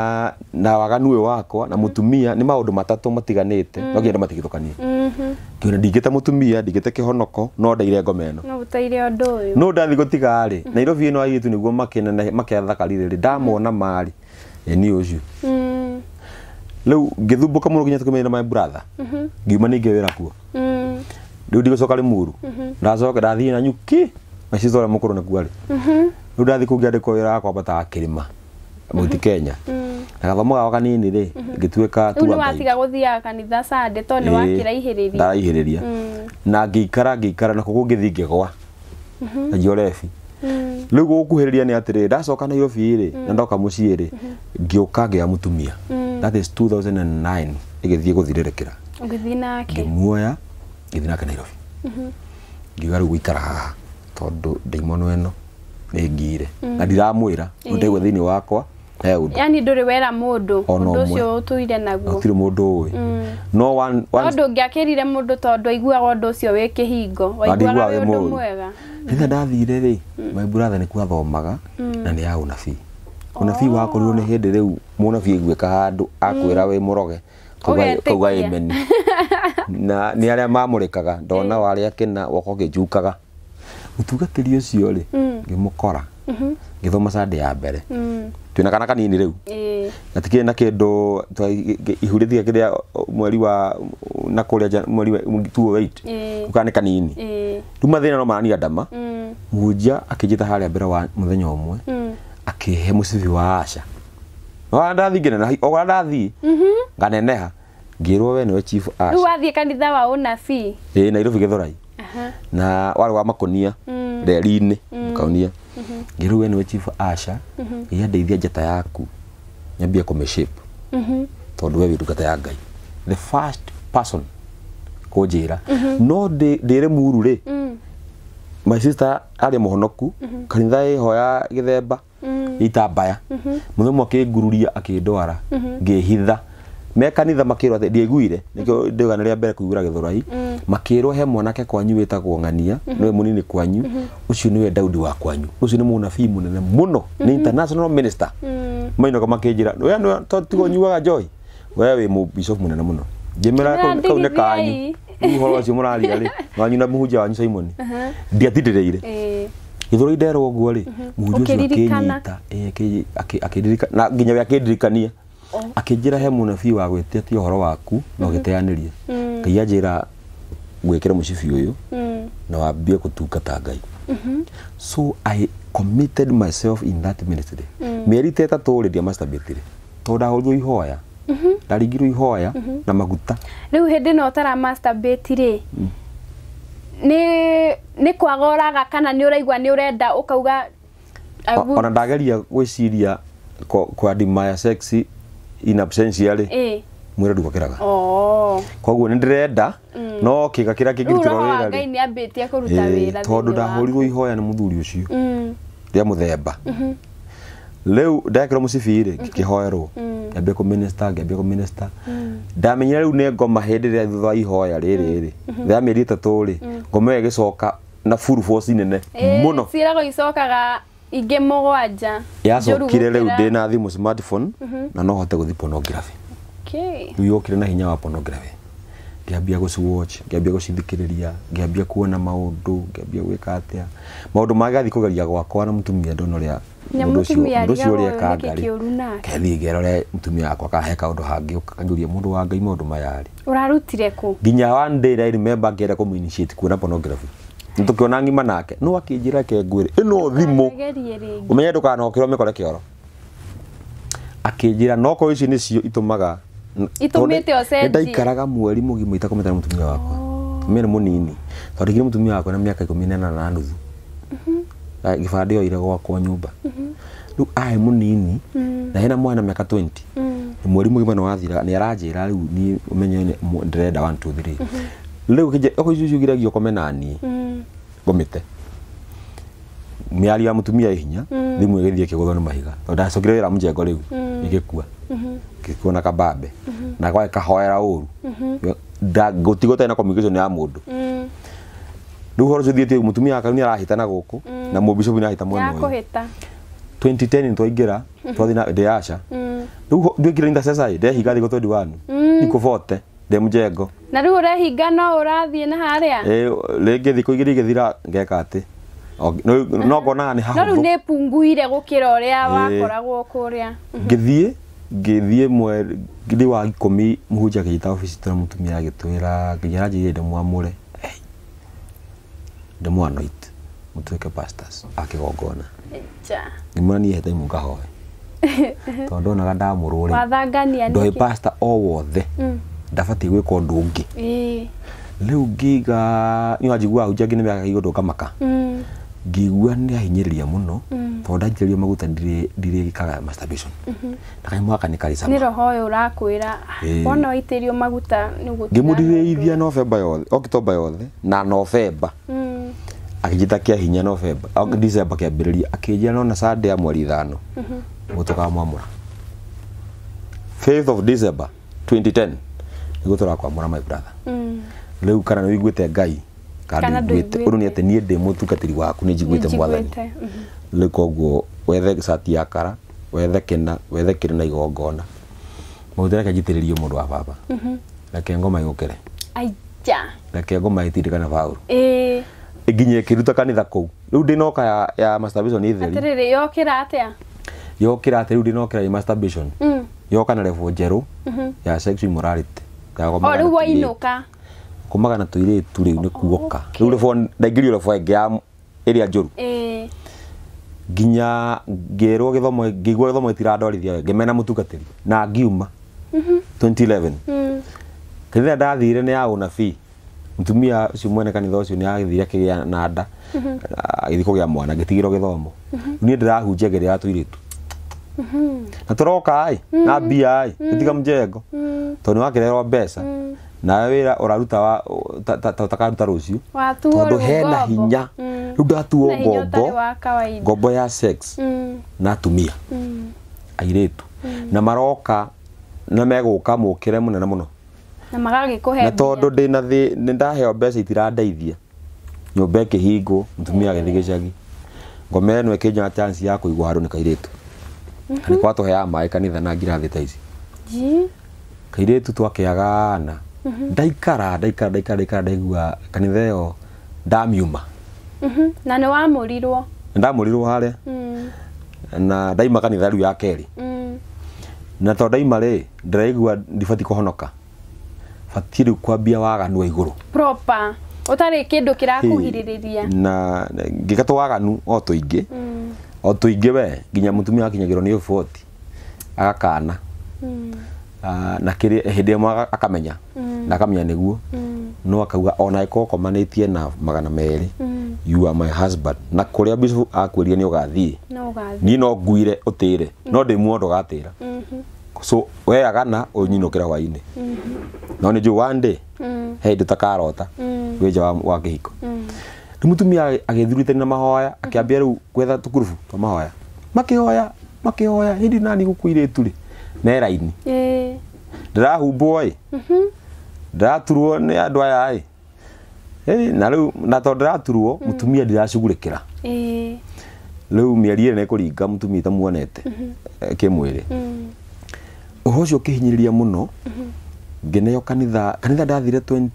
na waganu ũyũ wakwa na mũtumia nĩ maũndũ matatũ matiganĩte mm. no nginya ndĩmatigithũkanie kiona mhm. ndingĩte mũtumia ndingĩte kĩhonoko no ndaire ngoma ĩno no ndathi gũtiga rĩ mm. nairobi ĩno airĩtu nĩguo makĩathakarire rĩ ndamona marĩ ni ũcio mm. rĩu ngĩthumbũka mũno nginya tũkĩmenyana my mhm. brother ngiuma ni wĩra kuo rĩu ndigũcoka rĩmuru ndacoka ndathiĩ na nyuki ngacica å rä a må korwo nakuo arä mm-hmm. rä u ndathiä kå ngä andä ka wä ra wakwambataga kä rä ma må ti mm-hmm. kenya mm. na gathomo gakwa kanini rä ngä tuä ka watiga guthia kanitha sande to ni wakä raihä rä ria na ngikara ngikara mm-hmm. na kugu ngä thiä ngä na jorefi mm. rä u gå gå kuhä rä ria nä atä rä ndacoka mm. na ndoka må ri rä ngia mutumia that is 2009 må tumia ä gä thiä gå thirä rä nairobi ngiuga rä guikara gå haha tondu ndaimono eno ni ngire mm. na ndiramwira ndegwa thä inä wakwa he undu yani ndå rä wera må ndå å å naguo gũtirä mundu ndå mm. no one ngä ngiakirire mundu tondu ndå tondå aiguaga å ndå å cio wä kä hingo waiguaga wä må ndå mwega rä ndathire rä maimburatha nä kuo athomaga mm. na ni au nafi nabii å nabii wakorirwo ni oh. hä riu rä u må nabii aiguä ka handå akwä ra wä må roge kauga ä na ni arä mamurikaga ndona warä a kä woko gä mutugatiri ucio ri mm. ngimukora mhm. ngithoma cande ya mbere mm. twina kana kanini riu gatikiri na kindu ihurithia kiria mweri wa na kuria mweri wa 2008 ukani kanini riu mathina no marania ndama munjia mm. akinjita haria mbere wa muthenya umwe akihe mucibi wa asha wa ndathi ngeneneha ogora ndathi mhm. nganeneha ngirwo we niwe chief asha riu wathie kanitha wa unabii ii nairobi githurai Uh-huh. na wale wa makonia mm. reri-inä mm. kaunia mm-hmm. ngä rä u niwe chief asha ä mm-hmm. andeithia njata yaku nyambia kå mä mm-hmm. tondå we wä ndungata ya ngai the first person kå njä ra no ndä rä muru rä mm. my sister arä må honoku kanitha ä hoya gä themba itambaya må themwe akä ngururia akä ndwara ngä hitha kanitha makä rwo atä ndiaiguire nä kä ndä ganä rä a mbere kå igå ra gä thå rai makirwo he mwanake kwanyu wetagwo ng'ania mm -hmm. niwe munini kwanyu mm -hmm. ucio niwe daudi wa kwanyu ucio ni munabii munene muno mm -hmm. ni international minister mm. mainoka makinjira we to tigo nyuaga joy we wi bishop munene muno njimira kau nä kanyu uhoro ucio må raria rä wanyu na må hunjia wanyu simoni uh-huh. ndiatindiräire githuri nderwo guo ri uh-huh. mundu ucio akinyita akiririka na nginya we akindirikania oh. akinjira he munabii wa gwĩtia ti horo waku na ũgĩteanĩria mhm. mm. ngai anjĩra gwikira mucibi uyu mm. na wambie gutungata ngai mhm. so i committed myself in that ministry mm. mieri teta turiria mastabitire to ndahorirwo ihoya mhm. ndaringirwo ihoya mhm. na maguta riu hindi no tara masturbate ri mm. ni nä kwaga kana ni uraigwa ni urenda ukauga ona ndageria gwiciria kwa ndimaya sexy in absentia rä mwira ndugokiraga oh. koguo ndirenda mm. no kiga kira kingirutira wira ngai ni ambitie kuruta wira tondu ndahorirwo ihoya ni muthuri ucio mm. ria muthemba mm-hmm. riu ndekirwo mucibi ri mm-hmm. ngikihoerwo mm. ngambia kå ngambia kå mm. ndamenyire rä u nä ngoma hä ndä rä a thutha wa ihoya rä rä rä thä ya mä eri ä rä ngoma ä gä coka na nene må no ciäragwo icokaga ingä må gwanja yacokire rä u ndä na thimå na no hote gå thiä pornography okay. re na hinya wa pornography ngĩambia gũciwatch ngĩambia gũcithikĩrĩria ngĩambia kuona maũndũ ngĩambia gwĩka atĩa maũndũ magathi kũgeria gwakwa na mũtumia ndona ũrĩa mũndũ ũcio ũrĩa kangarĩ kethiĩ ngerore mũtumia wakwa kahe kaũndũ hangĩ kanjuria mũndũ wa ngai maũndũ maya rĩ ũrarutire kũ nginya one day rĩ remember ngĩenda kũmũinitiate kuona pornography nĩtũkĩona ng'ima nake no akĩnjĩra kengwĩrĩ ĩno thimũ ũmenye ndũkanokĩrwo mĩkore kĩoro akĩnjĩra no korwo ici nĩcio itũmaga itumite ocenjie ndaikaraga mweri mugimo itakometana mutumia wakwa mutumia ni munini thondekire mutumia wakwa na miaka ikumi nena na nuthu mhm. eh, gibande yoire gwakwa nyumba mhm. riu ai munini mhm. na hena mwana miaka 20 mweri mugima ni wathira ni aranjira riu ni umenye ndirenda 1 2 3 riu ukije ukijugiragia ukome nani ngomite mm -hmm miario ya mutumia ihinya mm. thimu igithie kiguthwo ni mahiga tondu ndacokire wira mjengo riu igikua mm. mm-hmm. gikuo na mm-hmm. na gwa kahoera uru mm-hmm. gutigwo tena communication ya mundu mm. riu horo cithiete mutumia wa karuni arahitana guku na mubicobu nahita mwena uyu 2010 twaingira twathi na ndiaca riu nduikire intercessor higa thigo 21 ndikubote ndä må njengo na rä u å rehinga no å na harä a rä ngä thikå igä ngeka no ngonaga ni ha no ne u nä punguire gå kä ra å rä a wakoragwo kå rä a ngä thiä ngä wa ikå muhuja må hunjia gä ita obici tå rä må tumia agä twä ra nginya ranjä ire ndä mwamå re ndä mwanoit må tuä ke akä gongona ngä mwä ra niä hete imu ngahoe tondå ndonaga ndamå rå rä ndoä o wothe mm. ndabatiä gwä ka å ndå å ngä rä u ngiga ni wanjiguaga hunjia ngä nä mä agagä igå ndå ngamaka mm ngĩigua nĩ ahinyĩrĩria mũno mm. tondũ ndanjĩrĩrio maguta ndirĩkaga masturbation mhm. na kanyamũ mwaka nĩ karĩ cama nĩ roho ũyũ ũrakwĩra wona waitĩrio maguta ithia novemba yothe oktomba yothe na novemba mm. agĩnjĩta kĩa hinya novemba mm. dicemba kĩambĩrĩria akĩnjĩra nona sande ya mweri ithano mhm. gũtũkamwamũra 5th of december 2010 nĩguo tũrakwamũra my brother u kana nĩ wĩiguĩte ngai kandi ngwite undu ni ati nie ndi mutungatiri waku ni njiguite mwathani mhm. riu koguo wethe cati ya kara wethe kina wethe kiri na igongona mahuti reke njitiririo mundu wa baba mhm. reke ngoma yukire aija reke ngoma itirikane bauru nginya ikiruta kanitha kuu riu ndinoka ya, ya masturbation ni theri atiriri yokira atia yokira atia riu ndinokira ya masturbation mm. yoka na level njeru mhm. ya sexual immorality oh, ya goma riu kumaga na tuire riu ni kuoka fo riu ribwo ndaingirio ribwo ingi ya iria njuru ginya ngirwo githomo ngigwa githomo itiradorithia we ngimena mutungatiri na ngiuma mhm 2011 mm. kanitha ndathire ni ya unabii mutumia ucio mwene kanitha ucio ni agithire akigia na nda mhm. agithi kugia mwana ngitigirwo githomo mhm. ni ndirahunjia ngirira tuiritu mhm. na turoka ai na mbia ai tutiga mjengo tondu wakirerwo besa nawe wä ra wa raruta takaruta rå ciå tondå hena hinya mm. rä u ndatuo ngombo ngombo ya sex mm. na atumia mm. airä na maroka na meguka mukire må muno na må nene na tondu ndä na thä nä ndaheo mbeca itirandeithia nyåmba ä kä hingwo må tumia agä thiä gä cagi chance ya kå igwo handå nä kairä tu nä mm-hmm. kwatå heaga maä kanitha na ngirathä ta ici kairä tu Mm-hmm. ndaikara ndaikara ndaikara ndaikara ndaigua kanitha ĩyo ndamiuma mm-hmm. na nĩ wamũrirwo ndamũrirwo harĩa mm. na ndaima kanitha rĩu ya kerä mm. na tondũ ndaima rĩ ndĩraigua ndibatiĩ kũhonoka batiĩ rĩu kwambia waganu wa igũrũ ũtarĩ rä ria na ngĩkatwo waganu o ingä mm. o ingä we nginya rwo nä å boti agakana na hĩndĩ ĩmwe akamenya mm. na akamenya niguo mm. no akauga ona ĩkorwo komanitie na magana meri mm. you are my husband na kuria bishop akwĩrire ni ũgathiĩ ni no nguire utire no ndĩ muondo gatira mm-hmm. so we agana ũnyinũkĩra waini mm-hmm. no ni ju one day he indo takarota we wĩ wa kĩhiko ni mutumia agäthurithania na mahoya akä ambia rä u gwetha tå mahoya makihoya makihoya makä nani gå kå mera-inĩ ndĩrahumbwo ĩ mhm. ndĩraturwo nĩ andũ aya ĩ na rĩu na tondũ ndĩraturwo mhm. mũtumia ndiracugurĩkĩra rĩu mĩeri ĩrĩ nĩkũringa mũtumia itamuonete mhm. e, kĩmwĩrĩ mm. ũhoro ũcio ũkĩhinyĩrĩria mũno ngĩneo kanitha kanitha ndathire kwä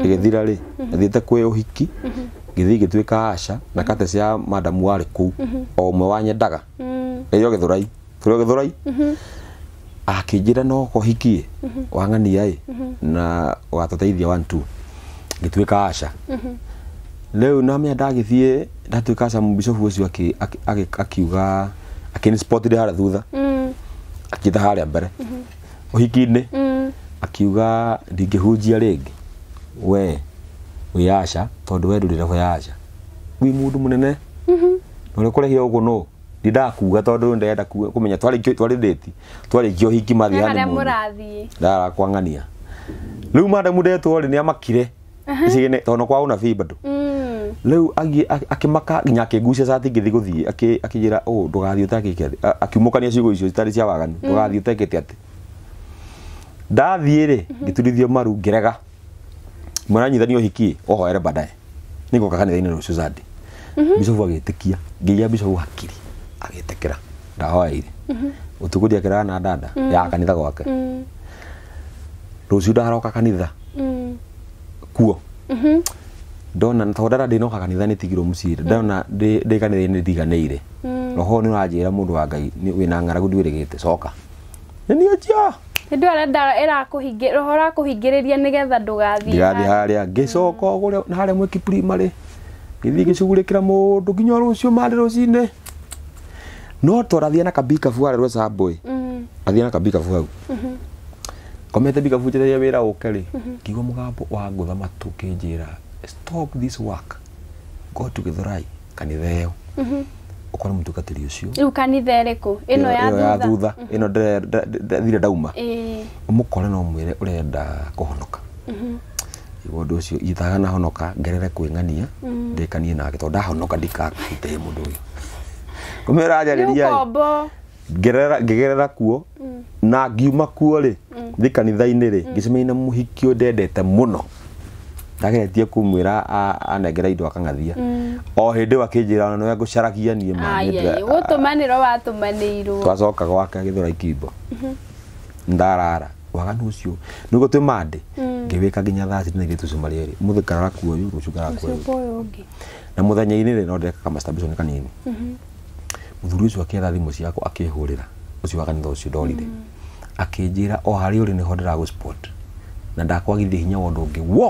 å hiki thiĩte kwĩ ũhiki tuä ka asha na kate cia madamu kå u o å mwe wanyendaga mm. gä thå rai kiria githurai mhm. akinjira no kohikie mhm. wang'ania i mhm. na ugatuteithia one two ngituika aca riu namenya ndagithie ndatuika aca bishofu ucio akiuga akinspotire haria thutha akita haria mbere uhiki-ini akiuga ndingĩhunjia rĩngĩ we wĩ aca ndurira we yasha wi ya munene mhm mm mũnene na ũrĩa ũkũrehia ũguo nũũ ndakuga tondu ndirenda kumenya twari ndeti twarikio hiki mari hani ndara kwangania madamu ndetwo ri ni amakire icigine tondu kwao na bii bado mm. riu akimaka nginya akigucia cati ngithi guthii akinjira ũ ndũgathiĩ ũtekĩte atĩ akiumũkania ciugo icio citarĩ cia waganu mm. ndũgathiĩ ũtekĩte atĩ ndathiĩ rĩ mm-hmm. ngĩturithio maru ngĩrega mũranyithanio ũhiki ohoere badae nĩngoka kanitha-inĩ rũciũ candi kia mm-hmm. agĩtĩkia ngĩiya bicobu hakiri agitikira ndahoeire utuku ndiekirara na dada ya kanitha gwake rucio ndaroka kanitha kuo ndona tondå ndara ndä noka kanitha ni tigiro må ciä ndona ndä kanitha ni ndiganä roho nä å ranjä ra må ndå wa ngai wä na ng'aragu ndiwä rä gä te coka nä niacia nä ndå arenda roho ra kuhingiriria rä ria nä getha ndå gathigathiä harä haria ngä coka å gå harä a mwä kiprimarä gä thiä gä cugurä no twara thia na kabikabu arerwo mhm athia na kabikabu mhm komete bika njetheria wä ra å mm-hmm. kigo mugambo wa ngutha matuke njira stop this work go to ra gotugäthorai kanitha ä yo ukona mm-hmm. mutungatiri ucio riu kanitha iriku ino ya thutha ino ndire eh umukore no mwire urenda kuhonoka mm-hmm. iguo ndu ucio ithaga na honoka ngerere kwingania ndikanie nake tondu ndahonoka ndikakute mundu uyu kumera aja ra ya ria ngägerera kuo mm. na ngiuma kuo rä mm. thiä kanitha-inä rä ngäcemania mm. na må hiki å ndendete må no ndageretie kumwä ra anengera indo akang'athia o hä ndä ä akä njä ra nä ngå caragia niä gå tå manä ro watå manä irwo twacoka gwake gä thå ra ikimbo mhm. ndarara waganu ucio nugo twe mande ngiwika nginya thaa ciri na iritu cio mari ri muthikara kuoyu kuo yu na muthenya ini ri no ndeka kama stabilisation kanini mhm mũthuri ũcio akĩetha thimũ ciakwa akĩhũrĩra ũcio wa kanitha ũcio ndorire akĩnjĩra o harĩa ũrĩ nĩho ndĩragũ na ndakwagithia hinya wa ũndũ ũngĩ wo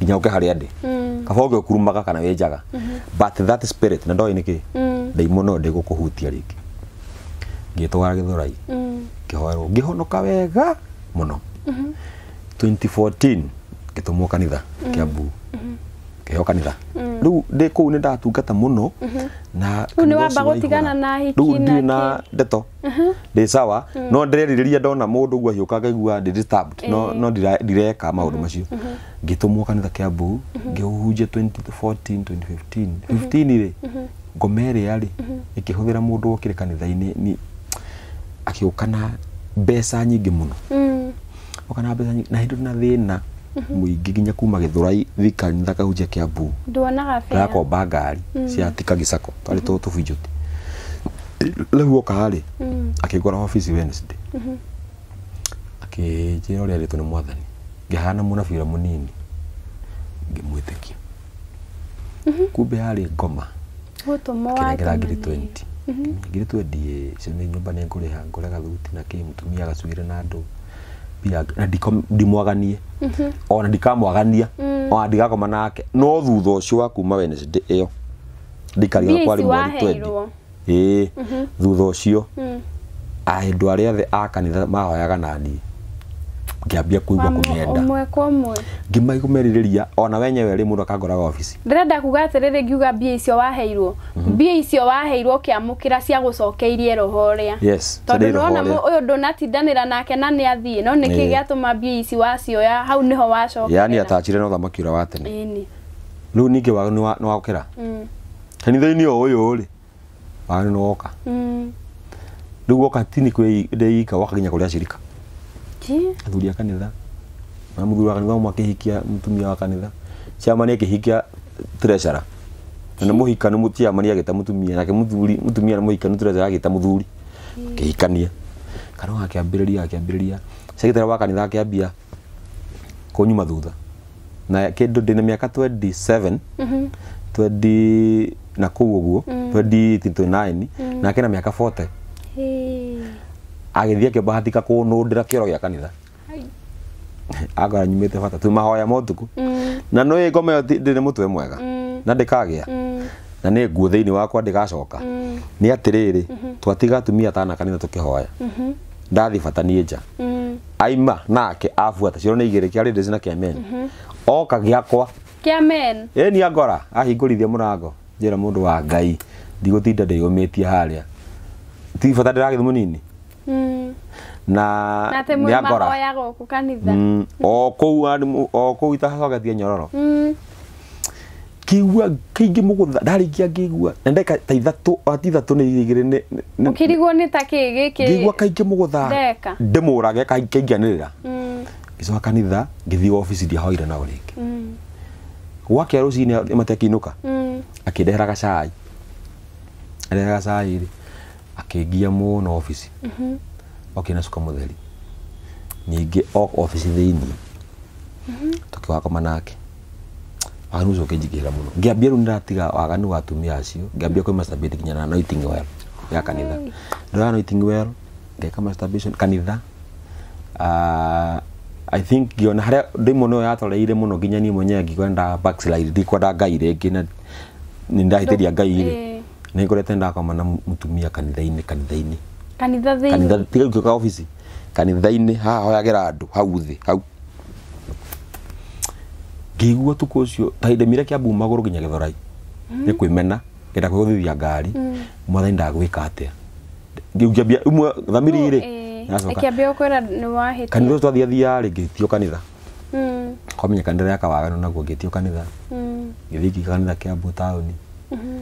nginya ũke harĩa ndĩ mm. kaba ũngĩ kurumaga kana wĩ njaga mm-hmm. but that spirit na ndoĩ nĩkĩ mm. ndaimũ no ndĩgũkũhutia rĩngĩ ngĩtwara gĩthorai mm. ngĩhoerwo ngĩhonoka wega mũno 2014 mm-hmm. ngĩtũmwo kanitha mm-hmm. kĩambu ngeho kanitha mm. riu ndi kuu ni ndatungata muno mm-hmm. na ni wamba gutigana na hiki riu ndi na ndeto mm-hmm. ndi sawa mm. no ndireriria ndona mundu uguo hiuka ngaigua ndi disturbed no eh. no ndireka maundu mm-hmm. macio ngitumwo kanitha kia mbu ngiuhunjia 2014 2015 15 ri ngoma iria ri ikihuthira mundu wokire kanitha-ini ni akiukana mbeca nyingi muno okana mm. mbeca nyingi na hindi na thina muingi nginya kuma githurai thikari nä thakahunjia kä ambu rakomba ngari mm. ciatika gä cako karä tå mm-hmm. tå binjå ti rä u oka rä akä ngora wednesday mm-hmm. akä njä ra å rä a rä two nä mwathani ngä hana må nabira må nini ngä mwä tä kia mm-hmm. kumbe harä ngoma kĩregera ngiri twenty ngiri twendi cemä nyå mba nä ngå rä ha ngå re gathuti na kä må tumia agacuire na andå pia na ndimwaganie mhm. ona ndikamwagania mm. ona ndigakoma nake no thutha ũcio wa kuma Wednesday ĩyo ndikariga kwari mweri 20 ĩĩ mhm. thutha ũcio mm. andũ arĩa othe a kanitha mahoyaga na niĩ ngiambia kuigua kumienda omwe kwa omwe ũmwe ngĩmaigũmĩrĩria ona wenye rĩ mũndũ akangoraga office ndirenda kuga atĩrĩrĩ ngiuga bia icio waheirwo mhm. bia icio waheirwo kiamukira cia gucokeirie roho ria ũrĩa tondũ nĩwona ũyũ ndũnatindanĩra nake na ni athie no niki giatuma bia ici wacioya hau niho wacokeera yani atachire no watene ini ũthamaki ningi wa ni wa ningĩ mm kanitha-inĩ o ũyũ rĩ wagĩrĩirwo nĩ mm rĩu woka tini kwĩ ndĩika woka nginya kũrĩ mm athuri a kanitha na muthuri wa kanitha umwe akihikia mutumia wa kanitha ciamani akihikia treasurer na muhikanu mutiamani agita mutumia nake muthuri mutumia na muhikanu treasurer agita muthuri akihikania kana gakiambĩrĩria gakiambĩrĩria cagĩtara wa kanitha akĩambia kũnyuma thutha na kĩndũ ndĩna mĩaka 27 mm na kũu ũguo mm. 28 mm. nake na mĩaka 40 agithie akĩmbahatika kũnũndĩra kĩoro gĩa kanitha angora nyumĩte fata tu mahoya ma ũtukũ mm. na no ngoma ĩyo ndĩrĩ mũtwe mwega mm. na ndikagia mm. na ni nguo thĩinĩ wakwa ndigacoka ni atiriri mhm. twatiga tumia tana kanitha tũkĩhoya mhm. ndathi fata ni nja aima nake abuata cioro nĩ igĩrĩ kĩa rĩndĩci na kĩamen mhm. oka gĩakwa kĩamen e ni angora ahingũrithia murango njĩra mundu wa ngai ndigutinda ndĩyũmĩtie haria ti bata ndĩragĩthi mũnini na niangora mm. o kå u o kå u itacoketie nyororo mm. kiigua må gå tha ndarä kia ngä igua na ndeka ta ithatå ati ithatå nä igä rä å kirigwo nä ta kä gä kä ngä igua kaingä må gå tha ndä må rage kaingänä rä ra mm. ngä coka kanitha ngä thiä obici ndiahoire nao rä ngä gwakä a rå cinä inå ka akä ndehera gacai arehera gacai rä akingia muno ofici mm-hmm. okä na cuka må theri ningä ofici thä iniä mm-hmm. tå kä wakoma nake waganu ucio å kä njigä ra må ambia nä ndatiga waganu watumia atumia acio ngä ambia kwä nginya na noiting well ya kanitha ndoya noiting well ngeka masturbation kanitha uh, I think ngiona harä a ndä må no yatoreire må no nginya niä mwenyewe ngigwa nda ngai rä ngä nä ndahä tä ria ngai nä ngorete ndakoma na mutumia kanitha-inä kanitha kanitha tiga gä ka obici kanitha haha hoyagä ra andå hau thä hau ngä igua tå å cio tahindemire kä ambuma gå rå nginya gä thorai nä kwä mena ngenda kwä gå thithia ngari mwathani ndagwä ka atä a ngiukiambia thamiri irä kanitha twathiathiaa rä ngä tio kanitha kwamenya kanitha yakawagano naguo ngä tio kanitha hmm. ngä thiä kanitha kä ambu taåni hmm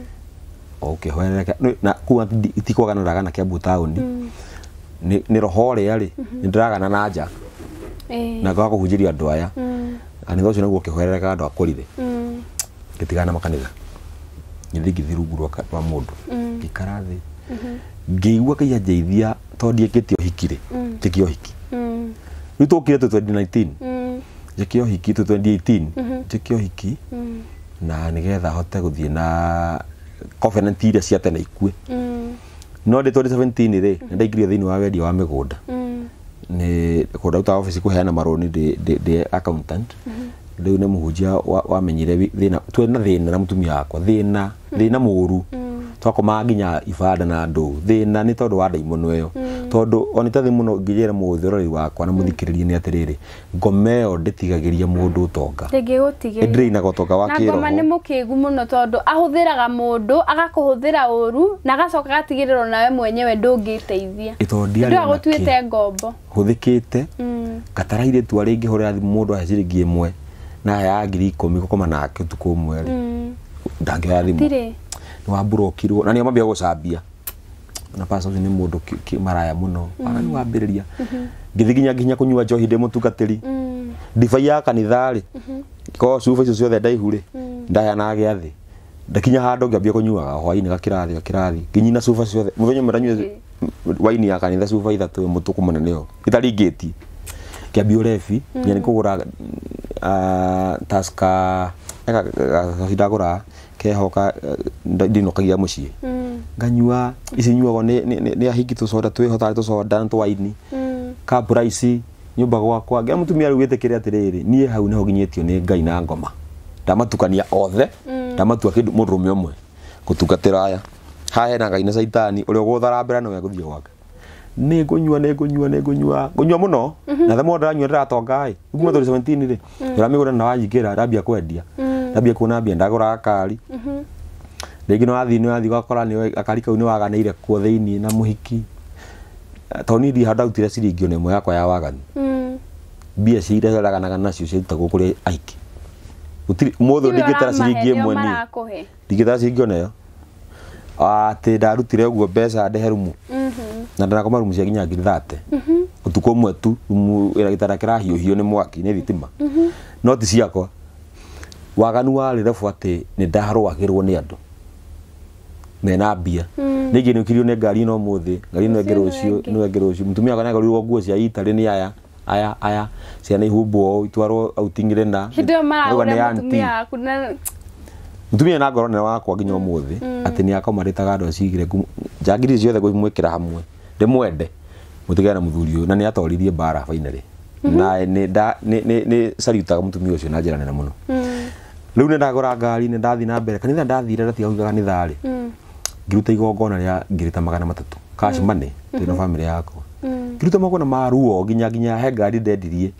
okay ũkĩhoerera na kua itikwaganũraga na Kiambu taũni mm. nä roho rä a rä mm-hmm. nä ndä ragana na nja eh. na ngaga kå hunjäria andå aya kanitha mm. å cio naguo å kä hoerereka andå akårire mm. gä tigana makanitha nyithingithä rungu rwa må ndå ngä ikara thä ngä igua kaia njeithia tondiä ngä te å hiki rä njä kä å hiki rä u tå kä re hiki tå hiki na nä getha hote gå thiä na covenant iria tene ikue mm. no ndä two ndä seventeen rä mm. nä ndaingä thä wa wendia wa mä gå nda nä mm. gå ndaruta obici kå heana marå ni ndä accountant mm-hmm. rä u nä må hunjia wamenyire twena na thä na na må tumia wakwa thä na thä na må ru twakomaga nginya ibanda na ndå thä na nä tondå wa ndaimono ä yo mm tondå ona itathi må no ngä ra må thä å rori wakwa na må thikä rä ria nä atä rä rä ngoma ä yo ndä tigagä ria må ndå å tonga wa kä roho nä må kä gu må no tondå ahå raga må ndå agakå hå thä ra å ru na agacoka gatigä rä rwo nawe mwenyewe ndå ngä teithia ndå gå tuä ngombo hå thä kä te ngatara mm. irä tu arä ngä hå rä ra må ndå ahe ciringi ä mwe na ya ngiri ikå mi gå koma nake å tukå å mwerä mm. ndangä oya thimå nä wambå na nä amambia gå cambia na pastor ni mundu maraya muno mm. aga ni wambiriria mm-hmm. ngithiginya nginya kunyua njohi ndi mutungatiri mm. ndivai ya kanithari mm-hmm. ko cuba icio ciothe ndaihu mm. ndaya na gya thi ndakinya handu ngĩambia kũnyuaga hwainĩ gakĩrathi gakĩrathi ngĩnyina cuba ciothe mũthenya ũmwe ndanyuire waini ya kanitha cuba ithatũ mũtũkũ mũnene ũyũ itaringĩtie ngĩambia ũrebi nginya nĩ kũgũra ah, taska kahinda ngũraga kehoka eh, ndinokagia muci mm. nganyua ici nyuagwo ni ahiki tå coda twä hotarä tå coda twaini mm. ka price nyumba gwakwa ngä mutumia rä u wä tä kä hau ne hoginyetio ni ngai na ngoma ndamatukania othe mm. ndamatua kindu murume rå me aya ha hena ngai na saitani uri rä no gå gwaka ni nä we gå thiä gwake nä muno mm-hmm. na themwo ndanyua ndatonga ai ä gumo ri rä na wanyingä rabia rambia kwendia mm ndambia kuona mbia ndagura kari rĩngĩ no ni nĩ wathiĩ ni akari kau ni waganĩire kuo thĩinĩ na muhiki toni niĩ ndiha ndarutire ciringi ona ĩmwe yakwa ya waganu mbia cia iria raganaga nacio ciarutagwo kũrĩ aingĩ mũthĩ ndingĩtara ciringi ĩmwe niĩ ndingĩtara ciringi ona ĩyo atĩ ndarutire ũguo mbeca ndehe rumu na ndanakoma rumu cia nginya ngiri thate ũtukũ ũmwe tu rumu ĩra gĩtanda ni mwaki ni thitima no ti ciakwa waganu wa rithabu atä nä ndaharwagä rwo nä andå mena mbia mm. nä ingä nä å kirio nä ngari no må thä ngari no engä rå cio no engä rå cio må tumia nagagorirwo nguo cia itarä nä aya aya aya ciana ihumbwo itwarwo autingire na mutumia na ngoro nene wakwa nginya umuthi hmm. hmm. ati ni akomaritaga andu acigire njangiri ciothe gwimwikira hamwe ndimwende mutigane na muthuri uyu na ni atoririe mbara finally mhm. na ni salutaga mutumia ucio na njira nene muno hmm rä u nä ndagora ngari nä ndathi na mbere kanitha ndathire ndatigahuithaga nä tharä mm. ngiruta igongona rä a ngä rä ta magana matatå kacmane mm. mm-hmm. tå na bamä yako yakwa mm. ngiruta magona ma ruo nginya nginya he ngari ndendirie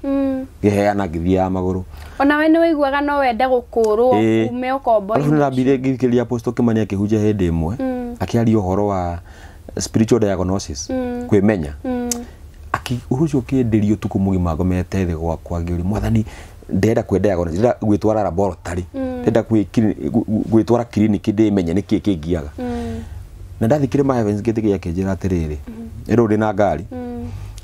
ngĩheana ngĩthiaga magũrũ ona we nĩ waiguaga no wende gũkũrwo ume ũkombo-inĩ nĩndambire ngĩthikĩrĩria apostle kĩmani akĩhunjia hĩndĩ ĩmwe akĩaria ũhoro wa spiritual diagnosis kwĩmenya ũhoro ũcio ũkĩndĩria ũtukũ mũgima ngomete thĩ gwakwa ngĩũri mwathani ndenda kwendaga ona ndĩrenda gwĩtwara laboratory mm. ndĩrenda gwĩtwara kiriniki ndĩmenye niki kingiaga mm. na ndathikire ma Evans Gĩthĩgĩ akĩnjĩra atĩrĩrĩ rĩu mm. ndĩ na ngari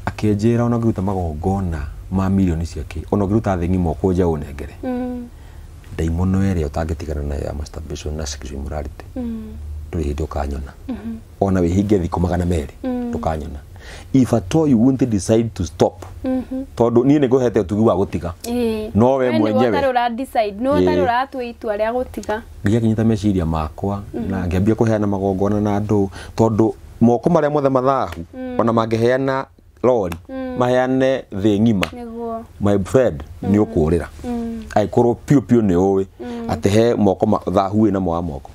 akinjira ona ngiruta magongona ma mirioni ciake ona ngĩruta thĩ ng'ima ũkũnja ũnengere ndaimono ĩrĩa ũtangĩtigana na ya masturbation na sexual immorality ndũrĩ hĩndĩ kanyona mm-hmm. ona wĩhinge thikũ magana merĩ ndũkanyona if at all you wouldn't decide to stop mm-hmm. tondu niä nä ngå hete å tugi wa gå tiga no we mwenyewe uratua itua a gå tiga meciria makwa mm-hmm. na ngä ambia kå heana magongona na andå tondå moko marä a mothe mathahu mm. ona mangäheana rori mm. maheane thä ng'ima my friend nä å mm. kå rä ra angäkorwo piå piå nä å ä atä he moko thahu wä namo moko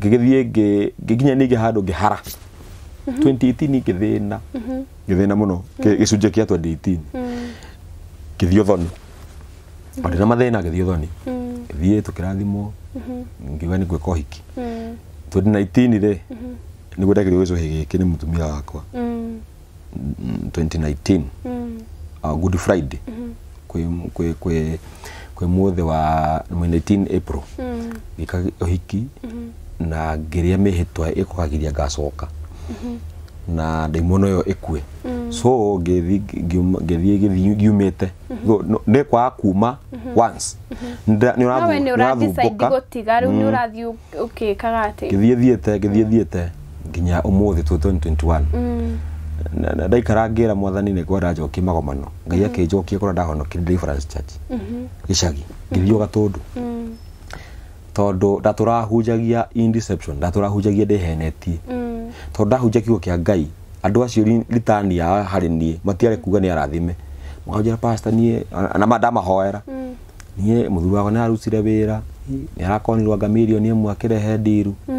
ngä gä thiä ngä kinya nä handå ngä hara 2018 githina githina muno gicunje kia 2018 githio thoni ndä na mathä na gä thiå thoni mm. thiä tå kä rathimwo mm-hmm. ngiuga nä gwä hiki na itini rä nä gwendagä rio gä cå hä gä kä nä må tumia wakwa 2019 mm. uh, mm, ah, good friday kwä må thä wa 19 april gä ka hiki mm-hmm. na ngä rä a mä hä twa ä kågagiria ngacoka na ndaimono yo ikue so ngithii so ne kwa kuma once ni urathi gotiga ni okay kagate ngithii thiete ngithii thiete nginya umuthi 2021 mm. na na ndaikara ngĩra mwathani ne kwa rajo kimagomano ngai mm. akĩnjokia kũrĩa ndahonokire deliverance church mm-hmm. gĩcagi ngĩthiĩ mm-hmm. gatũndũ mm. tondũ ndatũrahunjagia in deception ndatũrahunjagia ndĩhenetie tondå ndahunjia kiugo kä a ngai andå acio ritani yao harä niä matiarä kuga nä arathime makanjä ra niä nama ndamahoera mm. niä må thuri wakwa nä arucire wä ra nä arakonirwo ngamä nä ä akĩrehe ndiru mm.